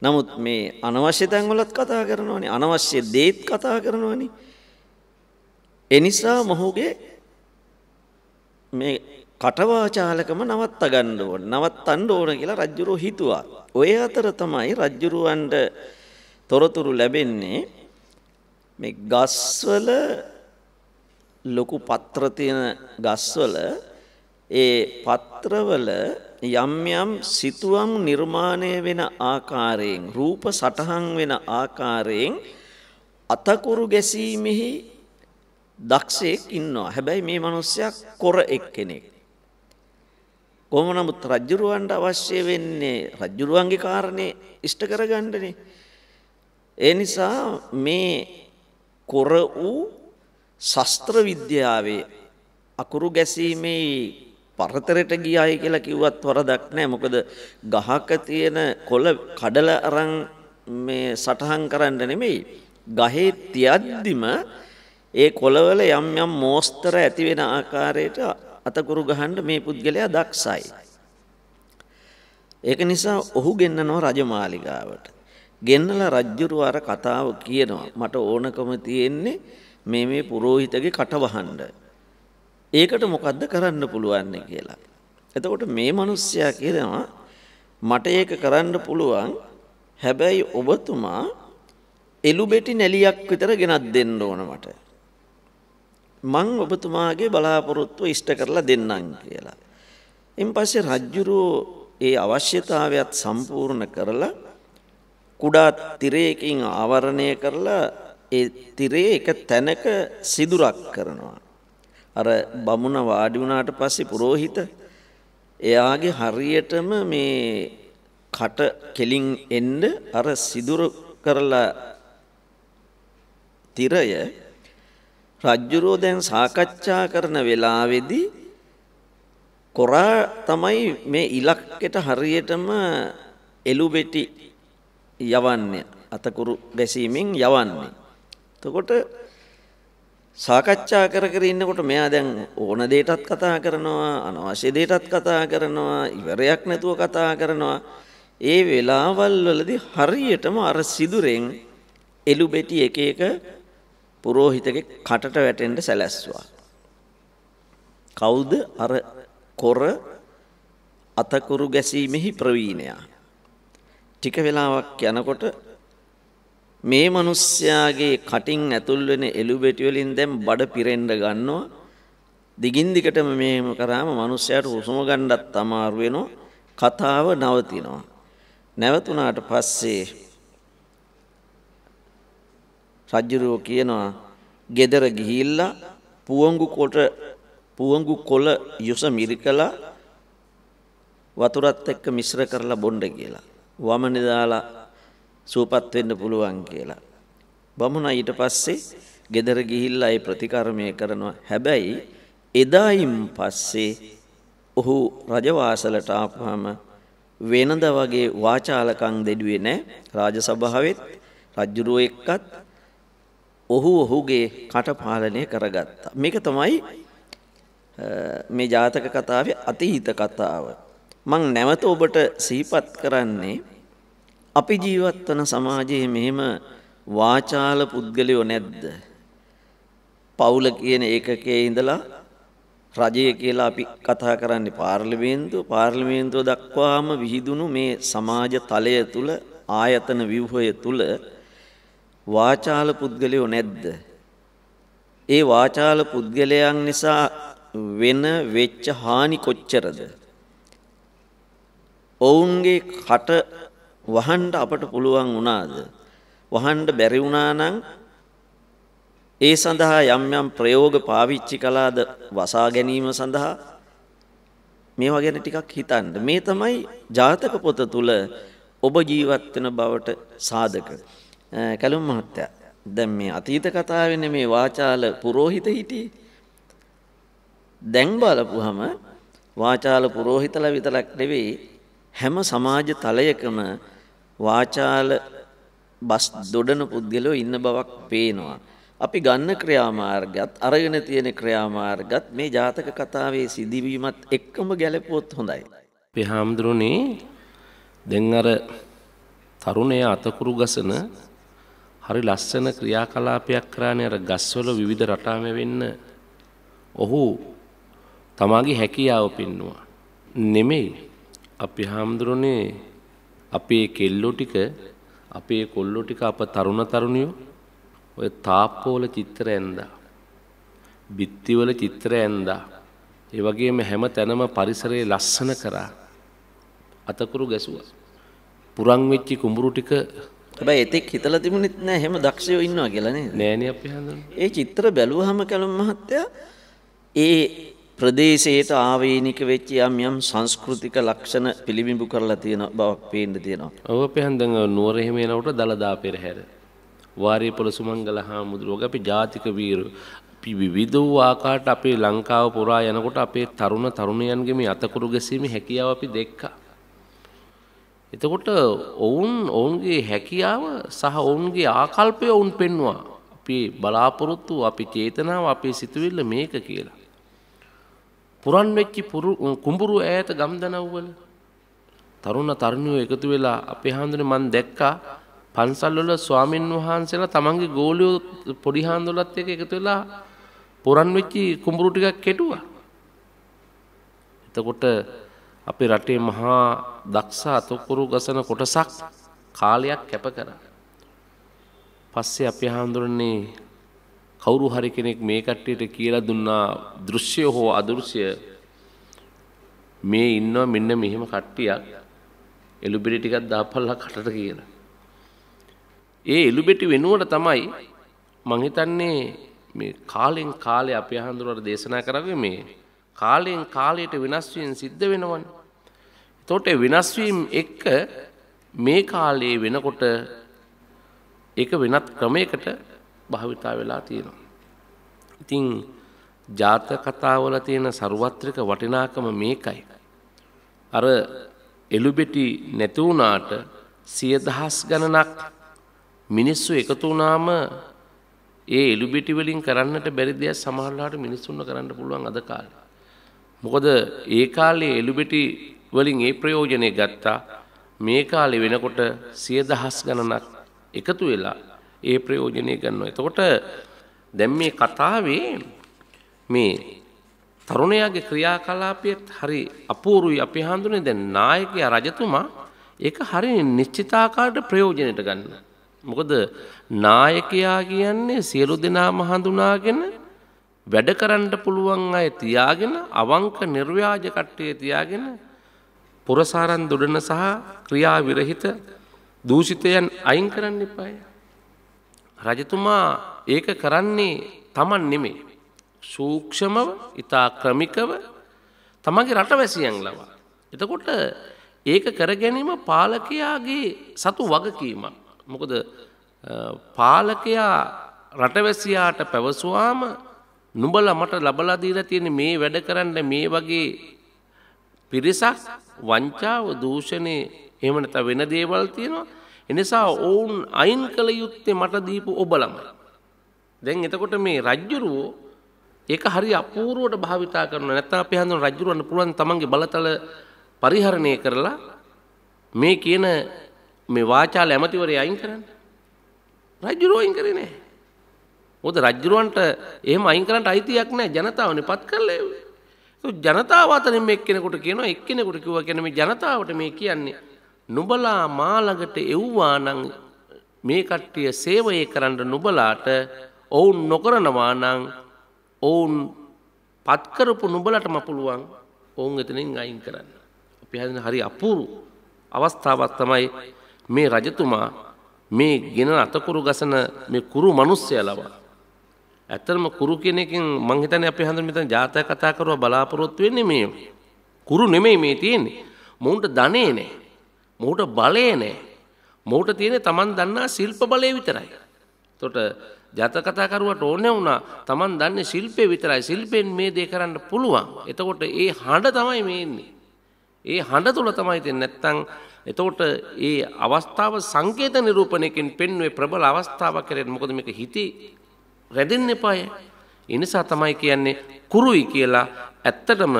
නමුත් මේ අනවශ්‍ය තැන්වලත් කතා කරනවනි අනවශ්‍ය දේත් කතා කරනවනි. එනිසා මොහුගේ මේ කටවාචාලකම නවත්ත ගන්න ඕන නවත්තන්න ඕන කියලා රජ්ජුරුව හිතුවා. ඔය අතර තමයි රජ්ජුරුවන්ට තොරතුරු ලැබෙන්නේ මේ ගස්වල ලොකු පත්‍ර තියෙන ගස්වල ඒ පත්‍රවල යම් යම් සිතුවම් නිර්මාණය වෙන ආකාරයෙන් රූප සටහන් වෙන ආකාරයෙන් අතකුරු ගැසීමෙහි දක්ෂයෙක් ඉන්නවා. හැබැයි මේ මිනිස්සයා කොර එක්කෙනෙක්. කොහොම නමුත් රජුරවන්ට අවශ්‍ය වෙන්නේ රජුරවන්ගේ කාරණේ ඉෂ්ට කරගන්නනේ. ඒ නිසා මේ කොර වූ ශස්ත්‍ර විද්‍යාවේ අකුරු ගැසීමේ පරතරයට ගියායි කියලා කිව්වත් වරදක් නැහැ. මොකද ගහක තියෙන කොළ කඩලා අරන් මේ සටහන් කරන්න නෙමෙයි. ගහේ තියද්දිම ඒ කොළවල යම් යම් මෝස්තර ඇති වෙන ආකාරයට අතකුරු ගහන්න මේ පුද්ගලයා දක්ෂයි. ඒක නිසා ඔහු ගෙන්නනවා රජමාලිගාවට. ගෙන්නලා රජ්ජුරුව අර කතාව කියනවා. මට ඕනකම තියෙන්නේ මේ මේ පුරෝහිතගේ කටවහන්න. ඒකට මොකද්ද කරන්න පුළුවන් කියලා. එතකොට මේ මිනිස්සයා කියනවා මට ඒක කරන්න පුළුවන්. හැබැයි ඔබතුමා එලු බෙටි නැලියක් විතර ගෙනත් දෙන්න ඕන මට. මං ඔබතුමාගේ බලාපොරොත්තුව ඉෂ්ට කරලා දෙන්නම් කියලා. එන් පස්සේ රජ්ජුරුවෝ ඒ අවශ්‍යතාවයත් සම්පූර්ණ කරලා කුඩා තිරයකින් ආවරණය කරලා ඒ තිරේ එක තැනක සිදුරක් කරනවා. අර බමුණ වාඩි වුණාට පස්සේ පුරෝහිත එයාගේ හරියටම මේ කට කෙලින් එන්න අර සිදුර කරලා තිරය රජ්ජුරෝ දැන් සාකච්ඡා කරන වෙලාවේදී කොරා තමයි මේ ඉලක්කෙට හරියටම එළුබෙටි යවන්නේ අතකුරු ගැසීමෙන් යවන්නේ. එතකොට සාකච්ඡා කර කර ඉන්නකොට මෙයා දැන් ඕන දෙයටත් කතා කරනවා අනවශ්‍ය දෙයටත් කතා කරනවා ඉවරයක් නැතුව කතා කරනවා ඒ වෙලාවල් වලදී හරියටම අර සිදුරෙන් එළුබෙටි එක එක පුරෝහිතගේ කටට වැටෙන්න සැලැස්සුවා. කවුද අර කොර අතකුරු ගැසීමෙහි ප්‍රවීණයා. ටික වෙලාවක් යනකොට මේ මිනිස්යාගේ කටින් ඇතුල් වෙන එළු බෙටි වලින් දැන් බඩ පිරෙන්න ගන්නවා. දිගින් දිගටම මේම කරාම මිනිස්යාට හුස්ම ගන්නත් අමාරු වෙනවා. කතාව නවතිනවා. නැවතුණාට පස්සේ රජ්ජුරුව කියනවා ගෙදර ගිහිල්ලා පුවංගු කොට පුවංගු කොළ යුස මිරිකලා වතුරත් එක්ක මිශ්‍ර කරලා බොණ්ඩ කියලා. වමනේ දාලා සූපත් වෙන්න පුළුවන් කියලා. බමුණා ඊට පස්සේ ගෙදර ගිහිල්ලා ඒ ප්‍රතිකර්මය කරනවා. හැබැයි එදායින් පස්සේ ඔහු රජවාසලට ආපුවාම වෙනද වගේ වාචාලකම් දෙඩුවේ නැහැ. රාජසභාවෙත් රජුරුව එක්කත් ඔහු ඔහුගේ කටපාලනය කරගත්තා. මේක තමයි මේ ජාතක කතාවේ අතීත කතාව. මං නැවත ඔබට සීපත් කරන්නේ අපි ජීවත් වන සමාජයේ මෙහෙම වාචාල පුද්ගලයෝ නැද්ද? පවුල කියන ඒකකයේ ඉඳලා රජය කියලා අපි කතා කරන්නේ පාර්ලිමේන්තුව පාර්ලිමේන්තුව දක්වාම විහිදුණු මේ සමාජ තලය තුල ආයතන ව්‍යුහය තුල වාචාල පුද්ගලයෝ නැද්ද? ඒ වාචාල පුද්ගලයන් නිසා වෙන වෙච්ච හානි කොච්චරද? ඔවුන්ගේ කට වහන්න අපට පුළුවන් වුණාද? වහන්න බැරි වුණා නම් ඒ සඳහා යම් යම් ප්‍රයෝග පාවිච්චි කළාද වසා ගැනීම සඳහා මේවා ගැන ටිකක් හිතන්න. මේ තමයි ජාතක පොත තුල ඔබ ජීවත් වෙන බවට සාධක. කලුම් මහත්තයා දැන් මේ අතීත කතාවෙන්නේ මේ වාචාල පුරෝහිත හිටියේ. දැන් බලපුවහම වාචාල පුරෝහිතලා විතරක් නෙවෙයි හැම සමාජ තලයකම වාචාල බස් දොඩන පුද්ගලෝ ඉන්න බවක් පේනවා. අපි ගන්න ක්‍රියාමාර්ගත් අරගෙන තියෙන ක්‍රියාමාර්ගත් මේ ජාතක කතාවේ සිදුවීමත් එක්කම ගැලපුවොත් හොඳයි. අපි හාමුදුරුවනේ දැන් අර තරුණයා අතකුරු ගසන හරි ලස්සන ක්‍රියාකලාපයක් කරානේ අර ගස්වල විවිධ රටාම වෙන්න ඔහු තමාගේ හැකියාව පෙන්නවා නෙමෙයි අපි හාමුදුරනේ අපේ කෙල්ලෝ ටික අපේ කොල්ලෝ ටික අප තරුණ තරුණියෝ ඔය තාප්පෝල චිත්‍ර ඇඳා බිත්තිවල චිත්‍ර ඇඳා ඒ වගේම හැම තැනම පරිසරයේ ලස්සන කරා අතකුරු ගැසුවා පුරන් වෙච්චි කුඹුරු ටික හැබැයි එතෙක් හිතලා තිබුණෙත් නෑ හැම දක්ෂයෝ ඉන්නවා කියලා නේද? නෑනේ අපි හඳුනන්නේ. ඒ චිත්‍ර බැලුවාම කලම් මහත්තයා ඒ ප්‍රදේශයට ආවේනික වෙච්ච යම් යම් සංස්කෘතික ලක්ෂණ පිළිබිඹු කරලා තියෙන බවක් පේන්න තියෙනවා. ඔව් අපි හන්දන් නුවර එහෙම එනකොට දලදා පෙරහැර. වාරියපොළ සුමංගල හාමුදුරුවෝ අපි ජාතික වීර අපි විවිධ වූ ආකාරයට අපේ ලංකාව පුරා යනකොට අපේ තරුණ තරුණියන්ගේ මේ අතකුරු ගැසීමේ හැකියාව අපි දැක්කා. එතකොට ඔවුන් ඔවුන්ගේ හැකියාව සහ ඔවුන්ගේ ආකල්පය ඔවුන් පෙන්වා. අපි බලාපොරොත්තු අපි චේතනාව අපේ සිතුවිල්ල මේක කියලා. පුරන් වෙච්චි කුඹුරු ඈත ගම්දනව්වල තරුණ තරුණියෝ එකතු වෙලා අපේ හාමුදුරනේ මන් දැක්කා පන්සල්වල ස්වාමින් වහන්සේලා තමන්ගේ ගෝලියෝ පොඩි හාමුදුරලත් එක්ක එකතු වෙලා පුරන් වෙච්චි කුඹුරු ටිකක් කෙටුවා. එතකොට අපි රටේ මහා දක්ෂ අතුකුරු ගසන කොටසක් කාලයක් කැප කර. පස්සේ අපි හාමුදුරන්නේ කවුරු හරි කෙනෙක් මේ කට්ටියට කියලා දුන්නා දෘශ්‍ය හෝ අදෘශ්‍ය මේ ඉන්නවා මෙන්න මෙහෙම කට්ටියක් එළුබෙඩි ටිකක් දාපල්ලා කටට කියලා. ඒ එළුබෙටි වෙනුවට තමයි මං හිතන්නේ මේ කාලෙන් කාලේ අපි හඳුරට දේශනා කරවේ මේ කාලයෙන් කාලයට වෙනස් වීම සිද්ධ වෙනවනේ. තොට වෙනස්වීම් එක්ක මේ කාලයේ වෙනකොට එක වෙනත් ක්‍රමයකට භාවිතා වෙලා තියෙනවා. ඉතිං ජාත කතාවල තියෙන සරුවත්‍රික වටිනාකම මේකයි. අර එළුබෙටි නැතිවුණාට සියදහස් ගණනක් මිනිස්සු එකතු වනාම ඒ එළුබෙටි වලින් කරන්නට බැරි දෙයක් සමහරලාට මිනිස්සුන්න කරන්න පුළුවන් අද කාලේ. මොකද ඒ කාලේ එළුබෙටි වලින් ඒ ප්‍රයෝජනය ගත්තා මේ කාලෙ වෙනකොට සිය දහස් ගණනක් එකතු වෙලා ඒ ප්‍රයෝජනය ගන්නවා. එතකොට දැන් මේ කතාවේ මේ තරුණයාගේ ක්‍රියාකලාපයත් හරි අපූරුයි අපි හඳුනේ දැන් නායකයා රජතුමා ඒක හරි නිශ්චිතාකාරට ප්‍රයෝජනයට ගන්න. මොකද නායකයා කියන්නේ සියලු දෙනාම හඳුනාගෙන වැඩ කරන්න පුළුවන් අය තියාගෙන අවංක නිර්ව්‍යාජ කට්ටිය තියාගෙන පොරසාරන් දොඩන සහ ක්‍රියා විරහිත දූෂිතයන් අයින් කරන්න එපාය. රජතුමා ඒක කරන්නේ තමන් නෙමේ. සූක්ෂමව ඉතා ක්‍රමිකව තමන්ගේ රටවැසියන් ලවා. එතකොට ඒක කරගැනීම පාලකයාගේ සතු වගකීම. මොකද පාලකයා රටවැසියාට පැවසුවාම නුඹල මට ලබලා දීලා තියෙන මේ වැඩ කරන්න මේ වගේ පිරිසක් වංචාව දූෂණය එමනත වෙන දේවල් තියෙනවා එනිසා ඔවුන් අයින් කළ යුත්තේ මට දීපු ඔබලමයි. දැන් එතකොට මේ රජ්ජුරුවෝ ඒක හරි අපූරුවට භාවිතා කරන නැත්නම් අපි හඳුන රජ්ජුරුවන්ට පුළුවන් තමන්ගේ බලතල පරිහරණය කරලා මේ කියන මේ වාචාල ඇමතිවරය අයින් කරන්න. රජ්ජුරුවෝ අයින් කරේ නැහැ. මොකද රජ්ජුරුවන්ට එහෙම අයින් කරන්න අයිතියක් නැහැ ජනතාවනේ පත් කරලා ජනතාව අතරින් එක්කෙනෙකුට කියනවා එක්කෙනෙකුට කිව්වා කියන මේ ජනතාවට මේ කියන්නේ නුඹලා මාළඟට එව්වා නම් මේ කට්ටිය සේවය කරන්න නුඹලාට ඔවුන් නොකරනවා නම් ඔවුන් පත් කරපු නුඹලටම පුළුවන් ඔවුන් එතනින් අයින් කරන්න. අපි හදින හරි අපූරු අවස්ථාවක් තමයි මේ රජතුමා මේ ගෙන අතකුරු ගසන මේ කුරු මිනිස්සය ලබා ඇත්තරම කුරු කෙනෙකින් මං හිතන්නේ අපි හැඳන් මෙතන ජාතක කතා කරුවා බලාපොරොත්තු වෙන්නේ මේ කුරු නෙමෙයි මේ තියෙන්නේ මොහුන්ට ධනෙ නෑ මොහුට බලය නෑ මොහුට තියෙන්නේ Taman දන්නා ශිල්ප බලය විතරයි එතකොට ජාතක කතා කරුවට ඕනේ වුණා Taman දන්නේ ශිල්පේ විතරයි ශිල්පෙන් මේ දේ කරන්න පුළුවන් එතකොට ඒ හඬ තමයි මේ ඉන්නේ ඒ හඬ තුල තමයි තියෙන්නේ නැත්තම් එතකොට ඒ අවස්ථාව සංකේත නිරූපණයකින් පෙන්වුවේ ප්‍රබල අවස්ථාවක් කියලා මොකද මේක හිතේ රැදෙන්න එපාය. එනිසා තමයි කියන්නේ කුරුයි කියලා ඇත්තටම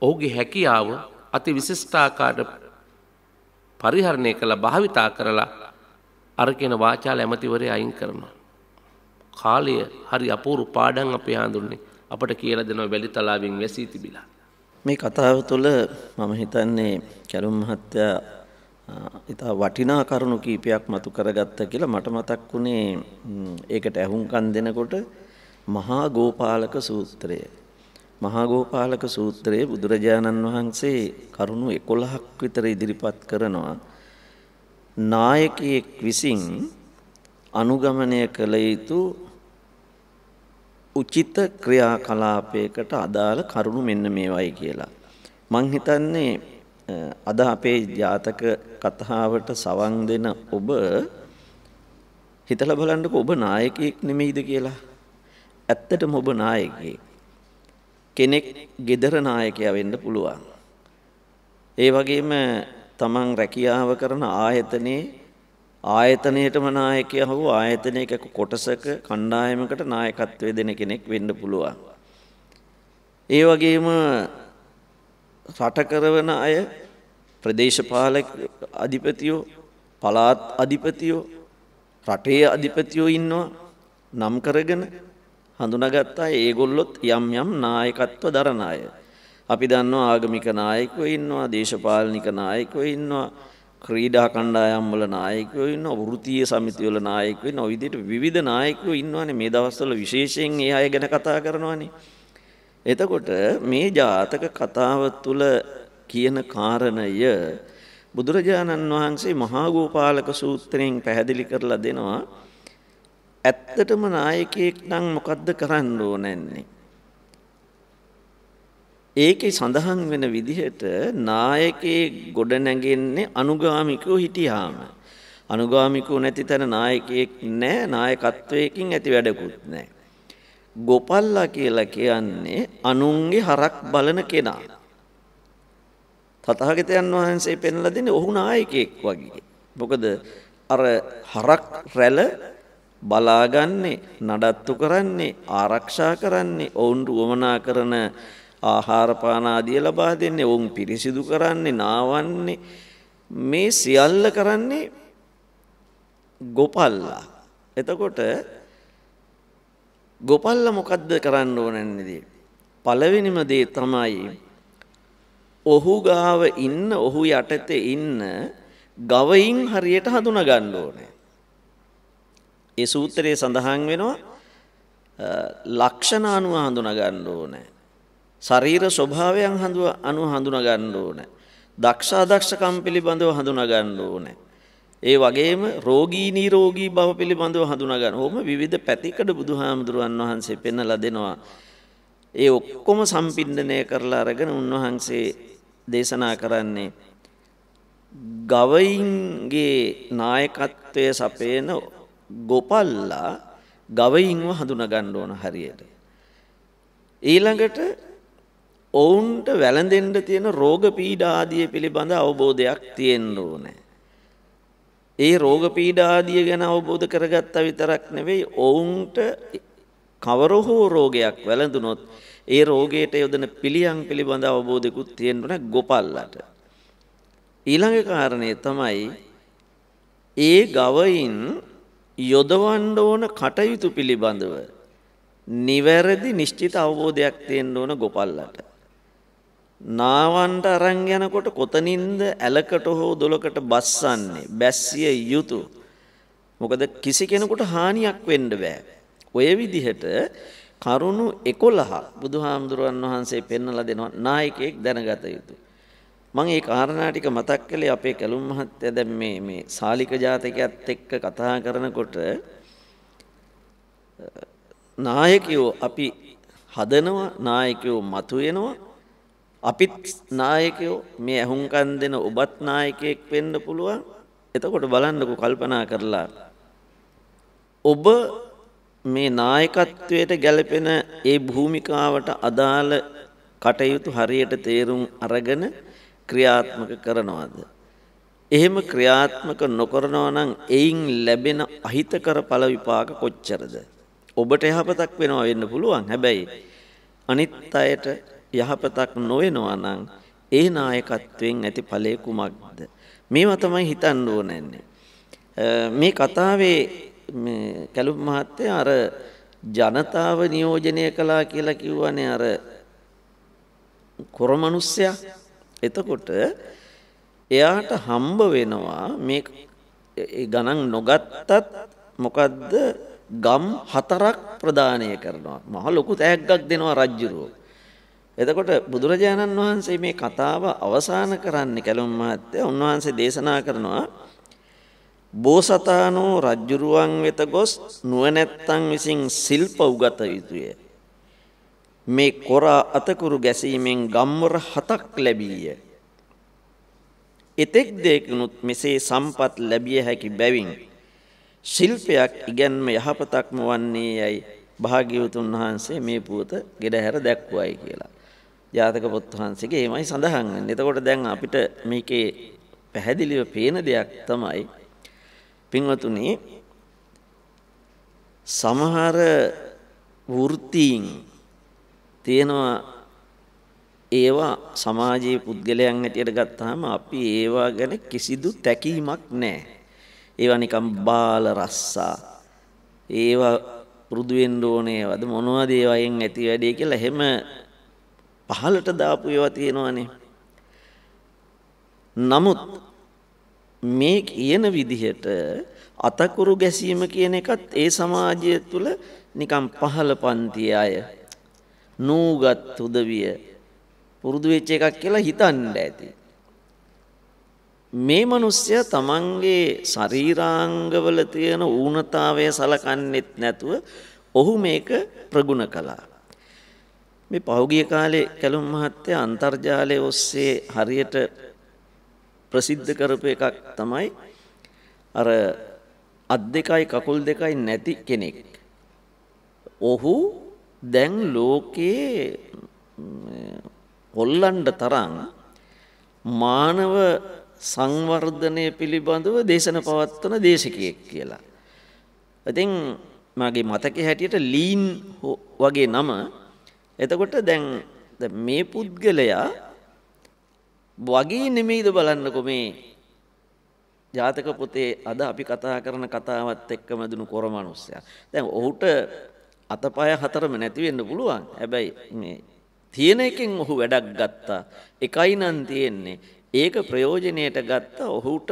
ඔහුගේ හැකියාව අති විශිෂ්ඨාකාර පරිහරණය කළ භාවිතා කරලා අර කියන වාචාල ඇමතිවරේ අයින් කරනවා. කාලය හරි අපූරු පාඩම් අපේ හඳුන්නේ අපට කියලා දෙනවා වැලි තලාවෙන් වැසී තිබිලා. මේ කතාව තුළ මම හිතන්නේ කැලුම් මහත්තයා ඉතා වටිනා කරුණු කීපයක් මතු කරගත්ත කියලා මට මතක් වුණේ ඒකට ඇහුම්කන් දෙනකොට මහා ගෝපාලක සූත්‍රය. මහා ගෝපාලක සූත්‍රයේ බුදුරජාණන් වහන්සේ කරුණු 11ක් විතර ඉදිරිපත් කරනවා. නායකයෙක් විසින් අනුගමනය කළ යුතු උචිත ක්‍රියාකලාපයකට අදාළ කරුණු මෙන්න මේවයි කියලා. මං හිතන්නේ අද අපේ ජාතක කතාවට සවන් දෙන ඔබ හිතලා බලන්නක ඔබ නායකයෙක් නෙමෙයිද කියලා. ඇත්තටම ඔබ නායකයෙක්. කෙනෙක් gedara නායකයා වෙන්න පුළුවන්. ඒ වගේම තමන් රැකියාව කරන ආයතනයේ ආයතනයටම නායකයා හෝ ආයතනයක කොටසක කණ්ඩායමකට නායකත්වය දෙන කෙනෙක් වෙන්න පුළුවන්. ඒ වගේම රට කරවන අය ප්‍රදේශපාලක අධිපතියෝ පළාත් අධිපතියෝ රටේ අධිපතියෝ ඉන්නවා නම් කරගෙන හඳුනාගත්තා ඒගොල්ලොත් යම් යම් නායකත්ව දරණ අය. අපි දන්නවා ආගමික නායකයෝ ඉන්නවා දේශපාලනික නායකයෝ ඉන්නවා ක්‍රීඩා කණ්ඩායම් වල නායකයෝ ඉන්නවා වෘත්තීය සමිති වල නායකයෝ ඉන්නවා ඔය විදිහට විවිධ නායකයෝ ඉන්නවානේ මේ දවස්වල විශේෂයෙන් ඒ අය ගැන කතා කරනවානේ. එතකොට මේ ජාතක කතාව තුළ කියන කාරණය බුදුරජාණන් වහන්සේ මහා ගෝපාලක සූත්‍රයෙන් පැහැදිලි කරලා දෙනවා ඇත්තටම නායකයෙක් නම් මොකද්ද කරන්න ඕනන්නේ. ඒකේ සඳහන් වෙන විදිහට නායකයේ ගොඩ නැගෙන්නේ අනුගාමිකෝ හිටියාම. අනුගාමිකෝ නැති තැන නායකයෙක් නෑ නායකත්වයකින් ඇති වැඩකුත් නෑ. ගොපල්ලා කියලා කියන්නේ අනුන්ගේ හරක් බලන කෙනා. තථාගතයන් වහන්සේ පෙන්ලා දෙන්නේ ඔහු නායකයෙක් වගේ. මොකද අර හරක් රැළ බලාගන්නේ නඩත්තු කරන්නේ ආරක්ෂා කරන්නේ ඔවුන් වමනා කරන ආහාර පාන ආදිය ලබා දෙන්නේ ඔවුන් පිරිසිදු කරන්නේ නාවන්නේ මේ සියල්ල කරන්නේ ගොපල්ලා එතකොට ගොපල්ලා මොකද්ද කරන්න ඕනන්නේ පළවෙනිම දේ තමයි ඔහු ගාව ඉන්න ඔහු යටතේ ඉන්න ගවයින් හරියට හඳුනා ගන්න ඕනේ. ඒ සූත්‍රයේ සඳහන් වෙනවා ලක්ෂණ අනුව හඳුනා ගන්න ඕනේ. ශරීර ස්වභාවයන් හඳුව අනුව හඳුනා ගන්න ඕනේ. දක්ෂ අදක්ෂකම් පිළිබඳව හඳුනා ගන්න ඕනේ. ඒ වගේම රෝගී නිරෝගී බව පිළිබඳව හඳුනා ගන්න. ඕම විවිධ පැතිකඩ බුදුහාමුදුරුවන් වහන්සේ පෙන්වලා දෙනවා. ඒ ඔක්කොම සම්පින්දනය කරලා අරගෙන උන්වහන්සේ දේශනා කරන්නේ. ගවයින්ගේ නායකත්වය සපේන ගොපල්ලා ගවයින්ව හඳුන ගණ්ඩෝන හරියට. ඊළඟට ඔවුන්ට වැළඳෙන්ට තියෙන රෝග පීඩාදිය පිළිබඳ අවබෝධයක් තියෙන්ඩ ඕනෑ. ඒ රෝග පීඩාදිය ගැන අවබෝධ කරගත්ත විතරක් නෙවෙයි ඔවුන්ට කවරොහෝ රෝගයක් වැළඳුනොත් ඒ රෝගයට යොදන පිළියම් පිළිබඳ අවබෝධයකුත් තියෙන්න ඕනේ ගොපල්ලට. ඊළඟ කාරණේ තමයි ඒ ගවයින් යොදවන්න ඕන කටයුතු පිළිබඳව නිවැරදි නිශ්චිත අවබෝධයක් තියෙන්න ඕන ගොපල්ලට. නාවන්ට අරන් යනකොට කොතනින්ද ඇලකට හෝ දොලකට බස්සන්නේ බැස්සිය යුතු. මොකද කිසි කෙනෙකුට හානියක් වෙන්න බෑ. ඔය විදිහට කරුණු 11 බුදුහාමුදුරුවන් වහන්සේ පෙන්වලා දෙනවා නායකයෙක් දැනගත යුතුයි. මම මේ කාරණා ටික මතක් කළේ අපේ කැලුම් මහත්තයා දැන් මේ මේ සාලික ජාතකයේත් එක්ක කතා කරනකොට නායකයෝ අපි හදනවා නායකයෝ මතුවෙනවා අපිත් නායකයෝ මේ ඇහුම්කන් දෙන ඔබත් නායකයෙක් වෙන්න පුළුවන් එතකොට බලන්නකෝ කල්පනා කරලා ඔබ මේ නායකත්වයට ගැලපෙන ඒ භූමිකාවට අදාළ කටයුතු හරියට තේරුම් අරගෙන ක්‍රියාත්මක කරනවාද. එහෙම ක්‍රියාත්මක නොකරනවා නම් එයින් ලැබෙන අහිතකර පල විපාක කොච්චරද. ඔබට යහපතක් වෙනවා වෙන්න පුළුවන් හැබැයි අනිත් අයට යහපතක් නොවෙනවා නම් ඒ නායකත්වයෙන් ඇති ඵලය කුමක්ද මේවා තමයි හිතන්න ඕනන්නේ මේ කතාවේ මේ කැලුම් මහත්තයා අර ජනතාව නියෝජනය කළා කියලා කිව්වනේ අර කොරමනුස්සයා. එතකොට එයාට හම්බ වෙනවා මේ ගණන් නොගත්තත් මොකද්ද ගම් හතරක් ප්‍රදානය කරනවා. මහ ලොකු තෑග්ගක් දෙනවා රජ්ජුරුවෝ. එතකොට බුදුරජාණන් වහන්සේ මේ කතාව අවසන් කරන්නේ කැලුම් මහත්තයා උන්වහන්සේ දේශනා කරනවා බෝසතාණෝ රජ්ජුරුවන් වෙත ගොස් නුවණැත්තන් විසින් සිල්ප උගත යුතුය. මේ කොරා අතකුරු ගැසීමෙන් ගම්වර හතක් ලැබීය. එතෙක් දෙකනුත් මෙසේ සම්පත් ලැබිය හැකි බැවින් ශිල්පයක් ඉගැන්ම යහපතක්ම වන්නේ යයි භාග්‍යවතුන් වහන්සේ මේ පුවත ගෙඩහැර දැක්වුවයි කියලා. ජාතක පොත් වහන්සේගේ එමයි සඳහන් වෙන්නේ. එතකොට දැන් අපිට මේකේ පැහැදිලිව පේන දෙයක් තමයි පින්වතුනි සමහර වෘත්තීන් තියෙනවා ඒවා සමාජයේ පුද්ගලයන් හැටියට ගත්තාම අපි ඒවා ගැන කිසිදු තැකීමක් නැහැ. ඒවා නිකම් බාල රස්සා. ඒවා පුරුදු වෙන්න ඕනේවද මොනවද ඒවායින් ඇති වැඩේ කියලා එහෙම පහලට දාපු ඒවා තියෙනවානේ. නමුත් මේ කියන විදිහට අතකුරු ගැසීම කියන එකත් ඒ සමාජය තුළ නිකම් පහළ පන්තිය අය නූගත් උදවිය පුරුදු වෙච්ච එකක් කියලා හිතන්න ඇති. මේ මිනිස්සය තමන්ගේ ශරීරාංගවල තියෙන ඌනතාවය සලකන්නෙත් නැතුව ඔහු මේක ප්‍රගුණ කළා. මේ පහුගිය කාලේ කැලුම් මහත්තයා අන්තර්ජාලය ඔස්සේ හරියට ප්‍රසිද්ධ කරපු එකක් තමයි අර අත් දෙකයි කකුල් දෙකයි නැති කෙනෙක්. ඔහු දැන් ලෝකයේ කොල්ලන්ඩ තරම් මානව සංවර්ධනය පිළිබඳව දේශන පවත්වන දේශකයෙක් කියලා. ඉතින් මගේ මතකෙ හැටියට ලීන් වගේ නම එතකොට දැන් මේ පුද්ගලයා වගේ නෙමෙයිද බලන්නකො මේ ජාතක පොතේ අද අපි කතා කරන කතාවත් එක්ක මැදුණු කොරමනුස්සයා. දැන් ඔහුට අතපය හතරම නැති වෙන්න පුළුවන්. හැබැයි මේ තියෙන එකෙන් ඔහු වැඩක් ගත්තා. එකයි නම් තියෙන්නේ. ඒක ප්‍රයෝජනයට ගත්තා. ඔහුට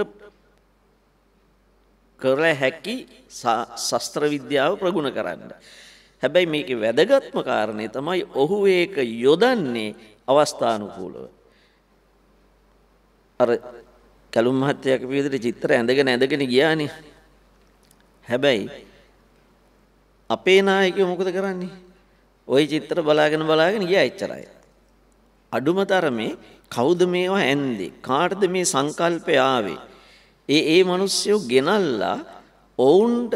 කර හැකි ශස්ත්‍ර විද්‍යාව ප්‍රගුණ කරන්න. හැබැයි මේකේ වැදගත්ම කාරණේ තමයි ඔහු ඒක යොදන්නේ අවස්ථානුකූලව. අර කලුම් මහත්තයා කපු විදිහට චිත්‍ර ඇඳගෙන ඇඳගෙන ගියානේ. හැබැයි අපේ නායකයෝ මොකද කරන්නේ? ওই චිත්‍ර බලාගෙන බලාගෙන ගියා එච්චරයි. අඩුම තරමේ කවුද මේවා ඇන්දේ? කාටද මේ සංකල්පය ආවේ? ඒ ඒ මිනිස්සු ගෙනල්ලා ඔවුන්ට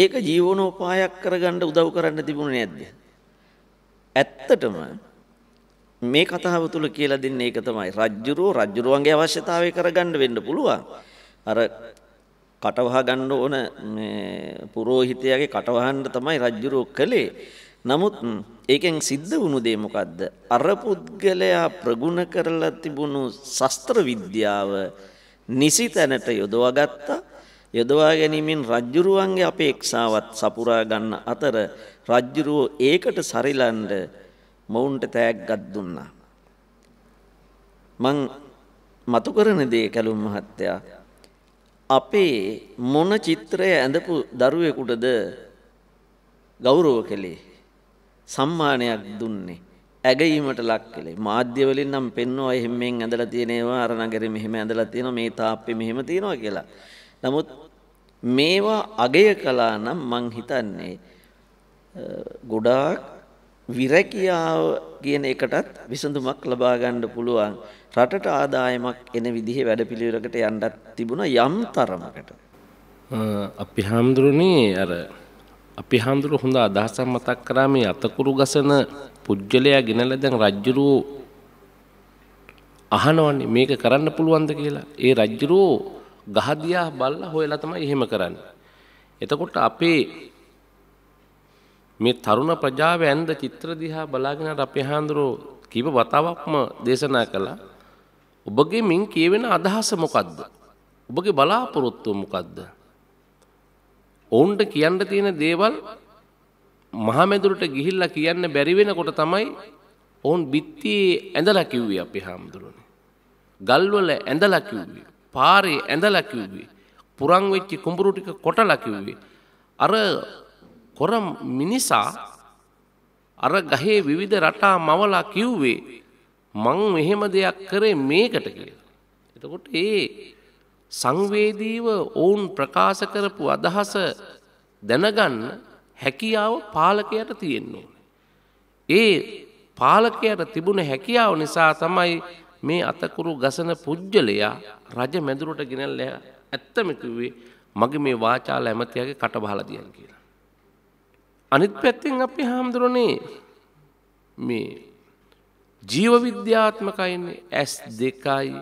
ඒක ජීවනෝපායක් කරගන්න උදව් කරන්න තිබුණේ නැද්ද? ඇත්තටම මේ කතාව තුළ කියලා දෙන්නේ ඒක තමයි. රජ්ජුරුව රජ්ජුරුවන්ගේ අවශ්‍යතාවය කරගන්න වෙන්න පුළුවන්. අර කටවහ ගන්න ඕන මේ පූජෝහිතයාගේ කටවහන්න තමයි රජ්ජුරුව කළේ. නමුත් ඒකෙන් සිද්ධ වුණු දේ මොකද්ද? අර පුද්ගලයා ප්‍රගුණ කරලා තිබුණු ශස්ත්‍ර විද්‍යාව නිසි තැනට යොදවා ගත්තා. යොදවා ගැනීමෙන් රජ්ජුරුවන්ගේ අපේක්ෂාවත් සපුරා ගන්න අතර රජ්ජුරුව ඒකට සරිලන්නේ මොවුන්ට තෑග්ගත් දුන්නා. මං මතු කරන දේ කැලුම් මහත්තයා අපේ මොන චිත්‍රය ඇඳපු දරුවෙකුටද ගෞරව කළේ සම්මානයක් දුන්නේ ඇගීමට ලක් කළේ මාධ්‍යවලින් නම් පෙන්වනවා එහෙමෙන් ඇඳලා තියෙනවා අර නගරෙ මෙහෙම ඇඳලා තියෙනවා මේ තාප්පේ මෙහෙම තියෙනවා කියලා. නමුත් මේවා අගය කළා නම් මං හිතන්නේ ගොඩාක් විරැකියාව කියන එකටත් විසඳුමක් ලබා ගන්න පුළුවන් රටට ආදායමක් එන විදිහේ වැඩපිළිවෙලකට යන්නත් තිබුණා යම් තරමකට අපි හාමුදුරනේ අර අපි හාමුදුරු හොඳ අදහසක් මතක් කරා මේ අතකුරු ගසන පුජ්‍යලයා ගෙනලා දැන් රජ්ජුරුව අහනවන්නේ මේක කරන්න පුළුවන්ද කියලා. ඒ රජ්ජුරුව ගහදියා බල්ලා හොයලා තමයි එහෙම කරන්නේ. එතකොට අපේ මේ තරුණ ප්‍රජාව ඇන්ද චිත්‍ර දිහා බලාගෙන අපේ හාමුදුරුවෝ කීප වතාවක්ම දේශනා කළා. ඔබගේ මින් කියවෙන අදහස මොකද්ද? ඔබගේ බලාපොරොත්තුව මොකද්ද? ඔවුන්ට කියන්න තියෙන දේවල් මහමෙදුරට ගිහිල්ලා කියන්න බැරි වෙනකොට තමයි ඔවුන් බිත්තියේ ඇඳලා කිව්වේ අපේ හාමුදුරුවනේ. ගල්වල ඇඳලා කිව්වේ. පාරේ ඇඳලා කිව්වේ. පුරන් වෙච්ච කුඹුරු ටික කොටලා කිව්වේ. අර කොර මිනිසා අර ගහේ විවිධ රටා මවලා කිව්වේ මං මෙහෙම දෙයක් කරේ මේකට කියලා. එතකොට ඒ සංවේදීව ඔවුන් ප්‍රකාශ කරපු අදහස දැනගන්න හැකියාව පාලකයට තියෙන්න ඕනේ. ඒ පාලකයට තිබුණ හැකියාව නිසා තමයි මේ අතකුරු ගසන පුද්ගලයා රජ මැදුරට ගෙනල්ලා ඇත්තම කිව්වේ මගේ මේ වාචාල ඇමතියාගේ කට බහලා දියන් කියලා. අනිත් පැත්තෙන් අපි හාමුදුරනේ මේ ජීව විද්‍යාත්මකයින්නේ ඇස් දෙකයි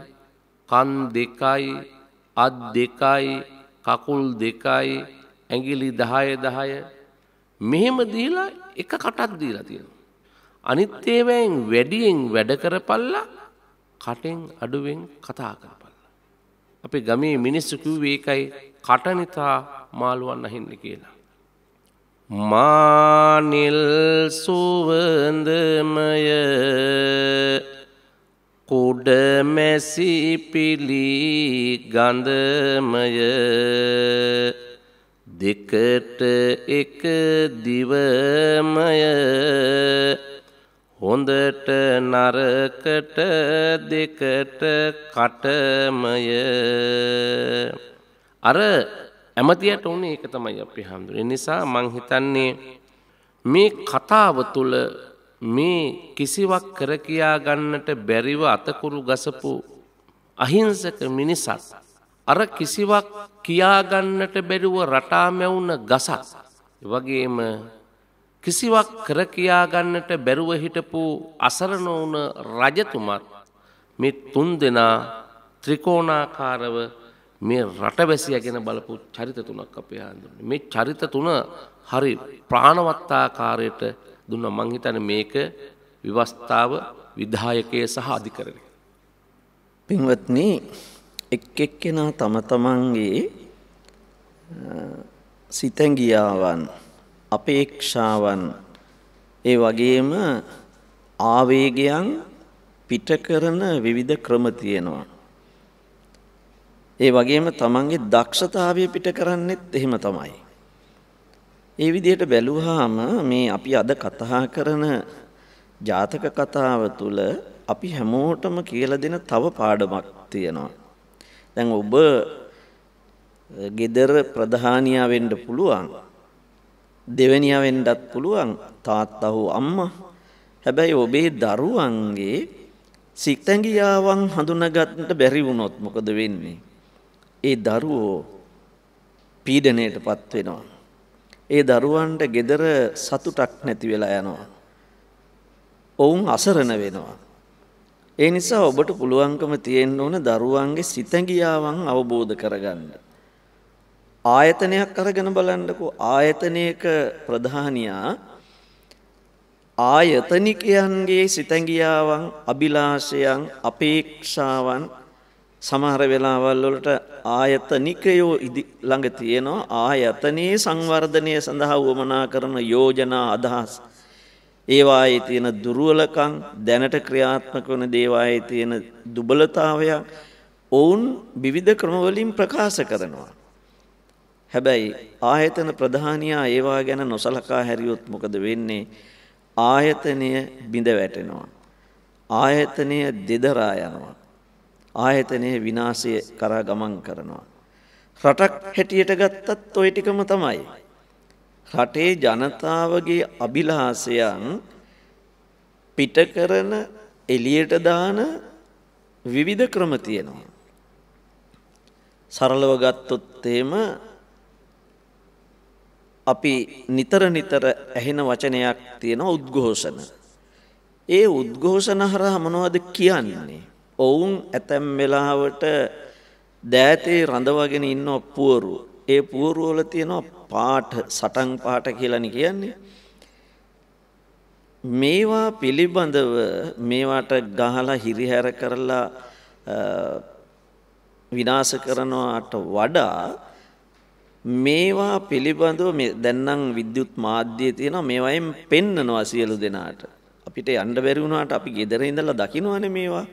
කන් දෙකයි අත් දෙකයි කකුල් දෙකයි ඇඟිලි දහය දහය මෙහෙම දීලා එක කටක් දීලා තියෙනවා. අනිත් ඒවැයෙන් වැඩියෙන් වැඩ කරපල්ලා කටෙන් අඩුවෙන් කතා කරපල්ලා. අපේ ගමේ මිනිස්සු කිව්වේ ඒකයි කට නිසා මාළුවන් අහින්න කියලා. மானில் සුවඳමය කුඩමැසි පිලි ගඳමය දෙකට එක දිවමය හොඳට නරකට දෙකට කටමය අර ඇමතියට උනේ ඒක තමයි අපි හාමුදුරුවෝ. නිසා මං හිතන්නේ මේ කතාව තුළ මේ කිසිවක් කර කියා ගන්නට බැරිව අතකුරු ගසපු අහිංසක මිනිසත් අර කිසිවක් කියා ගන්නට බැරිව රටා මැවුන ගසක් වගේම කිසිවක් කර කියා ගන්නට බැරුව හිටපු අසරණ වුණ රජතුමත් මේ තුන් දෙනා ත්‍රිකෝණාකාරව මේ රටවැසිය ගැන බලපු චරිත තුනක් අපේ හාමුදුරනේ. මේ චරිත තුන හරි ප්‍රාණවත්තාකාරයට දුන්නා මං හිතන්නේ මේක විවස්ථාව විධායකයේ සහ අධිකරණය. පින්වත්නි එක් එක්කෙනා තම තමන්ගේ සිතැගියාවන් අපේක්ෂාවන් ඒ වගේම ආවේගයන් පිට කරන විවිධ ක්‍රම තියෙනවා. ඒ වගේම තමන්ගේ දක්ෂතාවය පිට කරන්නෙත් එහෙම තමයි. ඒ විදිහට බැලුවාම මේ අපි අද කතා කරන ජාතක කතාව තුළ අපි හැමෝටම කියලා දෙන තව පාඩමක් තියෙනවා. දැන් ඔබ ගෙදර ප්‍රධානියා වෙන්න පුළුවන්. දෙවැනියා වෙන්නත් පුළුවන්. තාත්තා හෝ අම්මා. හැබැයි ඔබේ දරුවන්ගේ සිතැඟියාවන් හඳුනාගන්න බැරි වුණොත් මොකද වෙන්නේ? ඒ දරුවෝ පීඩනයට පත් වෙනවා. ඒ දරුවන්ට gedara සතුටක් නැති වෙලා යනවා. ඔවුන් අසරණ වෙනවා. ඒ නිසා ඔබට පුළුවන්කම තියෙන්න ඕන දරුවන්ගේ සිතැඟියාවන් අවබෝධ කරගන්න. ආයතනයක් අරගෙන බලන්නකෝ ආයතනයක ප්‍රධානියා ආයතනිකයන්ගේ සිතැඟියාවන් අභිලාෂයන් අපේක්ෂාවන් සමහර වෙලාවල් වලට ආයතනිකයෝ ළඟ තියෙනවා ආයතනයේ සංවර්ධනය සඳහා වමනා කරන යෝජනා අදහස් ඒවායේ තියෙන දුර්වලකම් දැනට ක්‍රියාත්මක වන දේවායේ තියෙන දුබලතාවයක් ඔවුන් විවිධ ක්‍රමවලින් ප්‍රකාශ කරනවා හැබැයි ආයතන ප්‍රධානියා ඒවා ගැන නොසලකා හැරියොත් මොකද වෙන්නේ ආයතනය බිඳ වැටෙනවා ආයතනය දෙදරා යනවා ආයතනයේ විනාශය කරා ගමන් කරනවා. රටක් හැටියට ගත්තත් ඔය ටිකම තමයි. රටේ ජනතාවගේ අභිලාෂයන් පිට කරන එළියට දාන විවිධ ක්‍රම තියෙනවා. සරලව ගත්තොත් එහෙම අපි නිතර නිතර ඇහෙන වචනයක් තියෙනවා උද්ඝෝෂණ. ඒ උද්ඝෝෂණ හරහා මොනවද කියන්නේ? ඔවුන් ඇතැම් වෙලාවට දෑතේ රඳවගෙන ඉන්න පුවරුව. ඒ පුවරුව වල තියෙනවා පාට සටන් පාට කියලානි කියන්නේ. මේවා පිළිබඳව මේවාට ගහලා හිරිහැර කරලා විනාශ කරනවාට වඩා මේවා පිළිබඳව දැන්නම් විද්‍යුත් මාධ්‍යය තියෙනවා මේවයින් පෙන්නනවා සියලු දෙනාට. අපිට යන්න බැරි වුණාට අපි ගෙදර ඉඳලා දකින්නවනේ මේවා.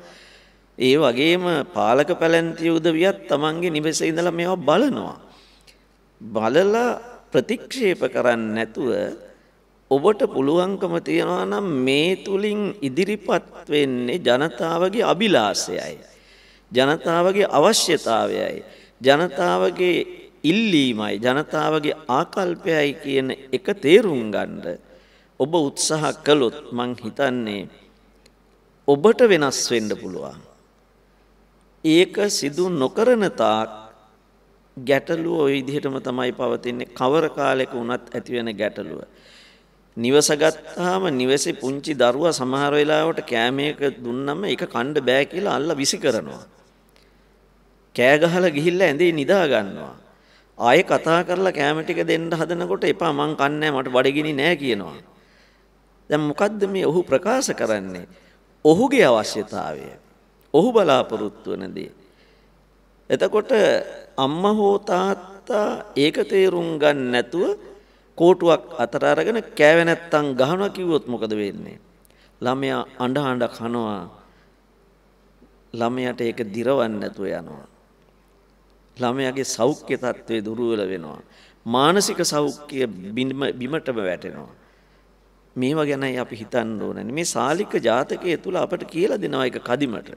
ඒ වගේම පාලක පැලැන්තිය උදවියත් තමන්ගේ නිවෙසේ ඉඳලා මේවා බලනවා. බලලා ප්‍රතික්ෂේප කරන්නේ නැතුව ඔබට පුළුවන්කම තියනවා නම් මේ තුලින් ඉදිරිපත් වෙන්නේ ජනතාවගේ අභිලාෂයයි. ජනතාවගේ අවශ්‍යතාවයයි. ජනතාවගේ ඉල්ලීමයි ජනතාවගේ ආකල්පයයි කියන එක තේරුම් ගන්න ඔබ උත්සාහ කළොත් මං හිතන්නේ ඔබට වෙනස් වෙන්න පුළුවන් ඒක සිදු නොකරනතාක් ගැටලුව ඔය ඉදිහටම තමයි පවතින්නේ කවර කාලෙක වුණත් ඇතිවෙන ගැටලුව. නිවස ගත්තාම නිවසේ පුංචි දරුවා සමහර වෙලාවට කෑමයක දුන්නම ඒක කණ්ඩ බෑ කියලා අල්ල විසි කරනවා. කෑ ගහලා ගිහිල්ලා ඇඳේ නිදා ගන්නවා. ආයෙ කතා කරලා කෑම ටික දෙන්න හදනකොට එපා මං කන්නේ මට බඩගිනි නෑ කියනවා. දැන් මොකද්ද මේ ඔහු ප්‍රකාශ කරන්නේ? ඔහුගේ අවශ්‍යතාවය. ඔහු බලාපොරොත්තු වන දේ. එතකොට අම්මා හෝ තාත්තා ඒක තේරුම් ගන්න නැතුව කෝටුවක් අතර අරගෙන කෑවේ නැත්තම් ගහනවා කිව්වොත් මොකද වෙන්නේ? ළමයා අඬ අඬ කනවා. ළමයට ඒක දිරවන්නේ නැතුව යනවා. ළමයාගේ සෞඛ්‍ය තත්ත්වය දුර්වල වෙනවා. මානසික සෞඛ්‍ය බිමටම වැටෙනවා. මේවා ගැනයි අපි හිතන්න ඕනනේ. මේ සාලික ජාතකය තුල අපට කියලා දෙනවා එක කදිමට.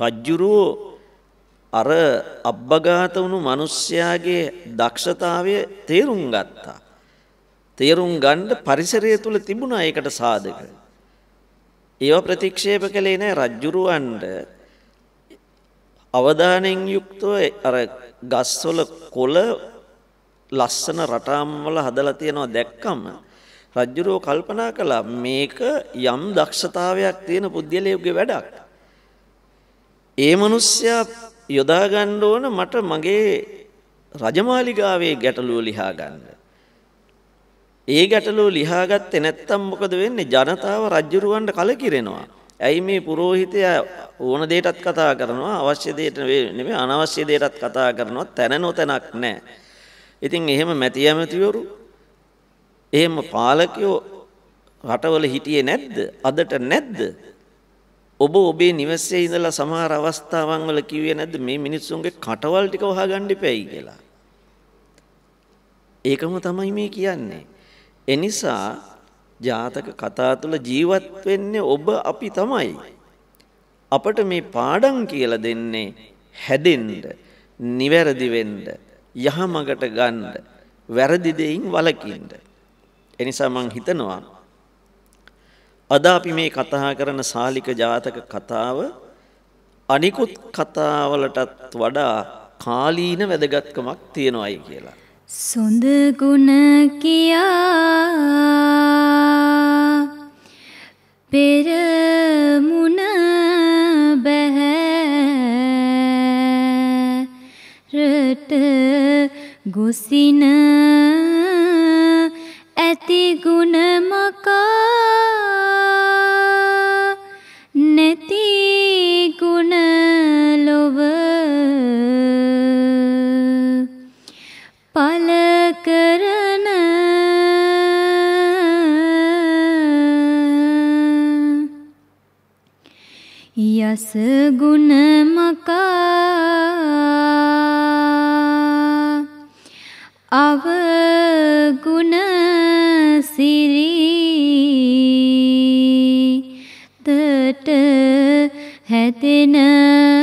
රජ්ජුරුවෝ අර අබ්බගාත වුණු මිනිස්යාගේ දක්ෂතාවය තේරුම් ගත්තා. තේරුම් ගන්න පරිසරය තුල තිබුණා ඒකට සාධක. ඒව ප්‍රතික්ෂේප කළේ නැහැ රජ්ජුරුවන්ට අවධානයෙන් යුක්තව අර ගස්වල කොළ ලස්සන රටාම් වල හදලා තියෙනවා දැක්කම රජ්ජුරුව කල්පනා කළා මේක යම් දක්ෂතාවයක් තියෙන පුද්ගලයෙකුගේ වැඩක්. ඒ මිනිස්සයා යොදා ගන්න ඕන මට මගේ රජමාලිගාවේ ගැටලුව ලිහා ගන්න. ඒ ගැටලුව ලිහාගත්තේ නැත්තම් මොකද වෙන්නේ? ජනතාව රජ්ජුරුවන්ට කලකිරෙනවා. ඇයි මේ පුරෝහිතයා ඕන දෙයටත් කතා කරනවා අවශ්‍ය දෙයට නෙමෙයි අනවශ්‍ය දෙයටත් කතා කරනවා තැන නොතැනක් නැහැ. ඉතින් එහෙම මැති ඇමතිවරු එහෙම පාලකයෝ රටවල හිටියේ නැද්ද? අදට නැද්ද? ඔබ ඔබේ නිවසේ ඉඳලා සමහර අවස්ථාවන් වල කිව්වේ නැද්ද මේ මිනිස්සුන්ගේ කටවල් ටික වහගන්න ඉපැයි කියලා. ඒකම තමයි මේ කියන්නේ. එනිසා ජාතක කතා තුළ ජීවත් වෙන්නේ ඔබ අපි තමයි. අපට මේ පාඩම් කියලා දෙන්නේ හැදෙන්න, නිවැරදි වෙන්න, යහමගට ගන්න, වැරදි දෙයින් වළකින්න. එනිසා මං හිතනවා අද අපි මේ කතා කරන සාලික ජාතක කතාව අනිකුත් කතාවලටත් වඩා කාලීන වැදගත්කමක් තියෙනවයි කියලා. සොඳ ගුණ කියා පෙරමුණ බැහැ රට ගොසින ඇති ගුණ මකා යස ගුණ මකා අවගුණ සිරී තට හැදෙනා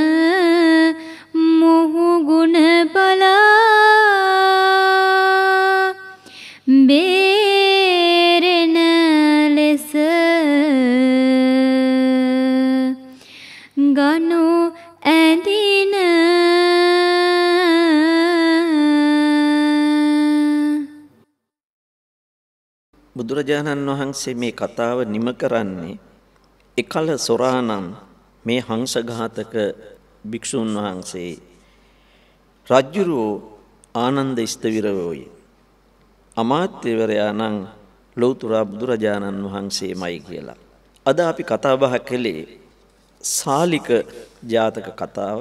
බුදුරජාණන් වහන්සේ මේ කතාව නිම කරන්නේ එකල සොරානම් මේ හංසඝාතක භික්ෂූන් වහන්සේ රජ්ජුරුව ආනන්ද ස්තවිරවෝයි අමාත්‍යවරයා නම් ලෞතුරා බුදුරජාණන් වහන්සේමයි කියලා. අද අපි කතාබහ කළේ සාලික ජාතක කතාව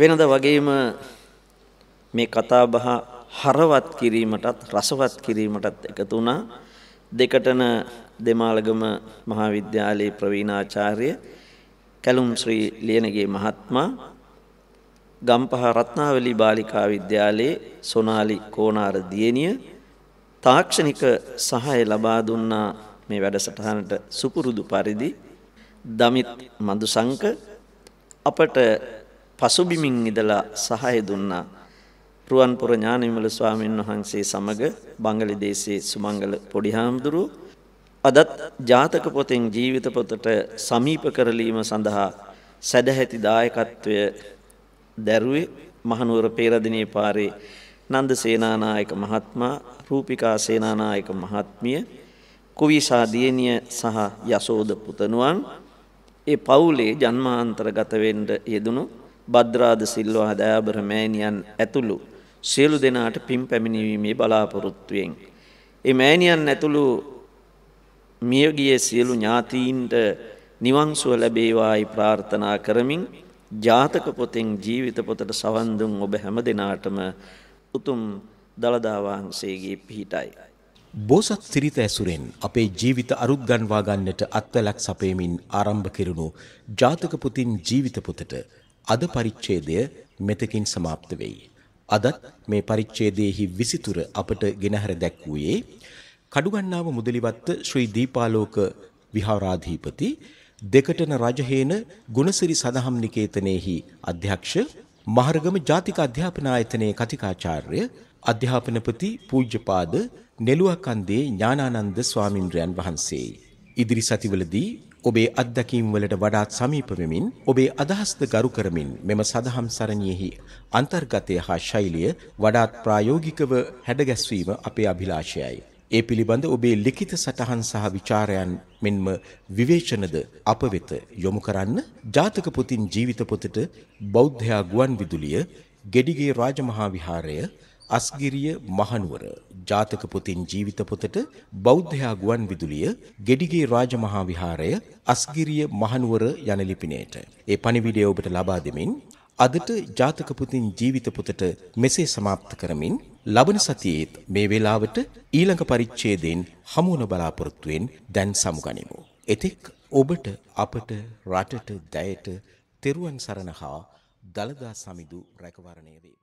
වෙනද වගේම මේ කතාබහ හරවත් කිරීමටත් රසවත් කිරීමටත් එකතු වුණා දෙකටන දෙමාළගම මහාවිද්‍යාලයේ ප්‍රවීණාචාර්ය කැලුම් ශ්‍රී ලියනගේ මහත්මා ගම්පහ රත්නාවලි බාලිකා විද්‍යාලයේ සොනාලි කෝනාර දියණිය තාක්ෂණික සහාය ලබා දුන්නා මේ වැඩසටහනට සුපුරුදු පරිදි දමිත් මදුසංක අපට පසුබිමින් ඉඳලා සහාය දුන්නා රුවන්පුර ඥානවිමල ස්වාමීන් වහන්සේ සමග බංගලිදේශයේ සුමංගල පොඩිහාමුදුරු අදත් ජාතක පොතෙන් ජීවිත පොතට සමීප කරලීම සඳහා සැදැහැති දායකත්වය දැරුවේ මහනුවර පේරදිනේ පාරේ නන්ද සේනානායක මහත්මයා රූපිකා සේනානායක මහත්මිය කුවිසා දියණිය සහ යසෝද පුතණුවන් ඒ පවුලේ ජන්මාන්තරගත වෙන්න යෙදුණු භද්‍රාද සිල්වා දයාබර මෑණියන් ඇතුළු සියලු දෙනාට පින් පැමිණීමේ බලාපොරොත්තුවෙන්. ඒ මෑණියන් ඇතුළු මියගිය සියලු ඥාතීන්ට නිවංසුව ලැබේවායි ප්‍රාර්ථනා කරමින් ජාතක පොතෙන් ජීවිත පොතට සවන්දුන් ඔබ හැම දෙනාටම උතුම් දළදාවහන්සේගේ පිහිටයි. බෝසත් සිරිත ඇසුරෙන් අපේ ජීවිත අරුත්ගන්වා ගන්නට අත්වැලක් සපයමින් ආරම්භ කෙරුණු ජාතක පුතින් ජීවිත පොතට අද පරිච්ඡේදය මෙතකින් සමාප්ත වෙයි. අදත් මේ පරිච්ඡේදයේහි විසිතුර අපට ගෙනහැර දැක්වූයේ කඩුගන්නාව මුදලිවත්ත ශ්‍රී දීපාලෝක විහාරාධිපති දෙකටන රජහේන ගුණසිරි සදහම් නිකේතනයේහි අධ්‍යක්ෂ මහරගම ජාතික අධ්‍යාපන ආයතනයේ කතිකාචාර්ය අධ්‍යාපනපති පූජ්‍යපාද නෙළුවකන්දේ ඥානානන්ද ස්වාමින්ද්‍රයන් වහන්සේ ඉදිරි සතිවලදී ඔබේ අත්දැකීම් වලට වඩාත් සමීප වෙමින් ඔබේ අදහස්ද ගරු කරමින් මෙම සදහම් සරණියෙහි අන්තර්ගතය හා ශෛලිය වඩාත් ප්‍රායෝගිකව හැඩගැස්වීම අපේ අභිලාෂයයි. ඒ පිළිබඳ ඔබේ ලිඛිත සටහන් සහ ਵਿਚාරයන් මෙන්ම විවේචනද අප වෙත යොමු කරන්න ජාතක පොතින් ජීවිත පොතට බෞද්ධයා ගුවන් විදුලිය ගෙඩිගේ රාජමහා විහාරය අස්ගිරිය මහනුවර ජාතක පුතින් ජීවිත පොතට බෞද්ධයා ගුවන් විදුලිය ගෙඩිගේ රාජමහා විහාරය අස්ගිරිය මහනුවර යන ලිපිනයට ඒ පණිවිඩය ඔබට ලබා දෙමින් අදට ජාතක පුතින් ජීවිත පොතට මෙසේ સમાપ્ત කරමින් ලබන සතියේත් මේ වේලාවට ඊළඟ පරිච්ඡේදයෙන් හමු වන බලාපොරොත්තුෙන් දැන් සමුගනිමු එතෙක් ඔබට අපට රටට දැයට තෙරුවන් සරණ හා දළදා සමිදු රැකවරණය වේ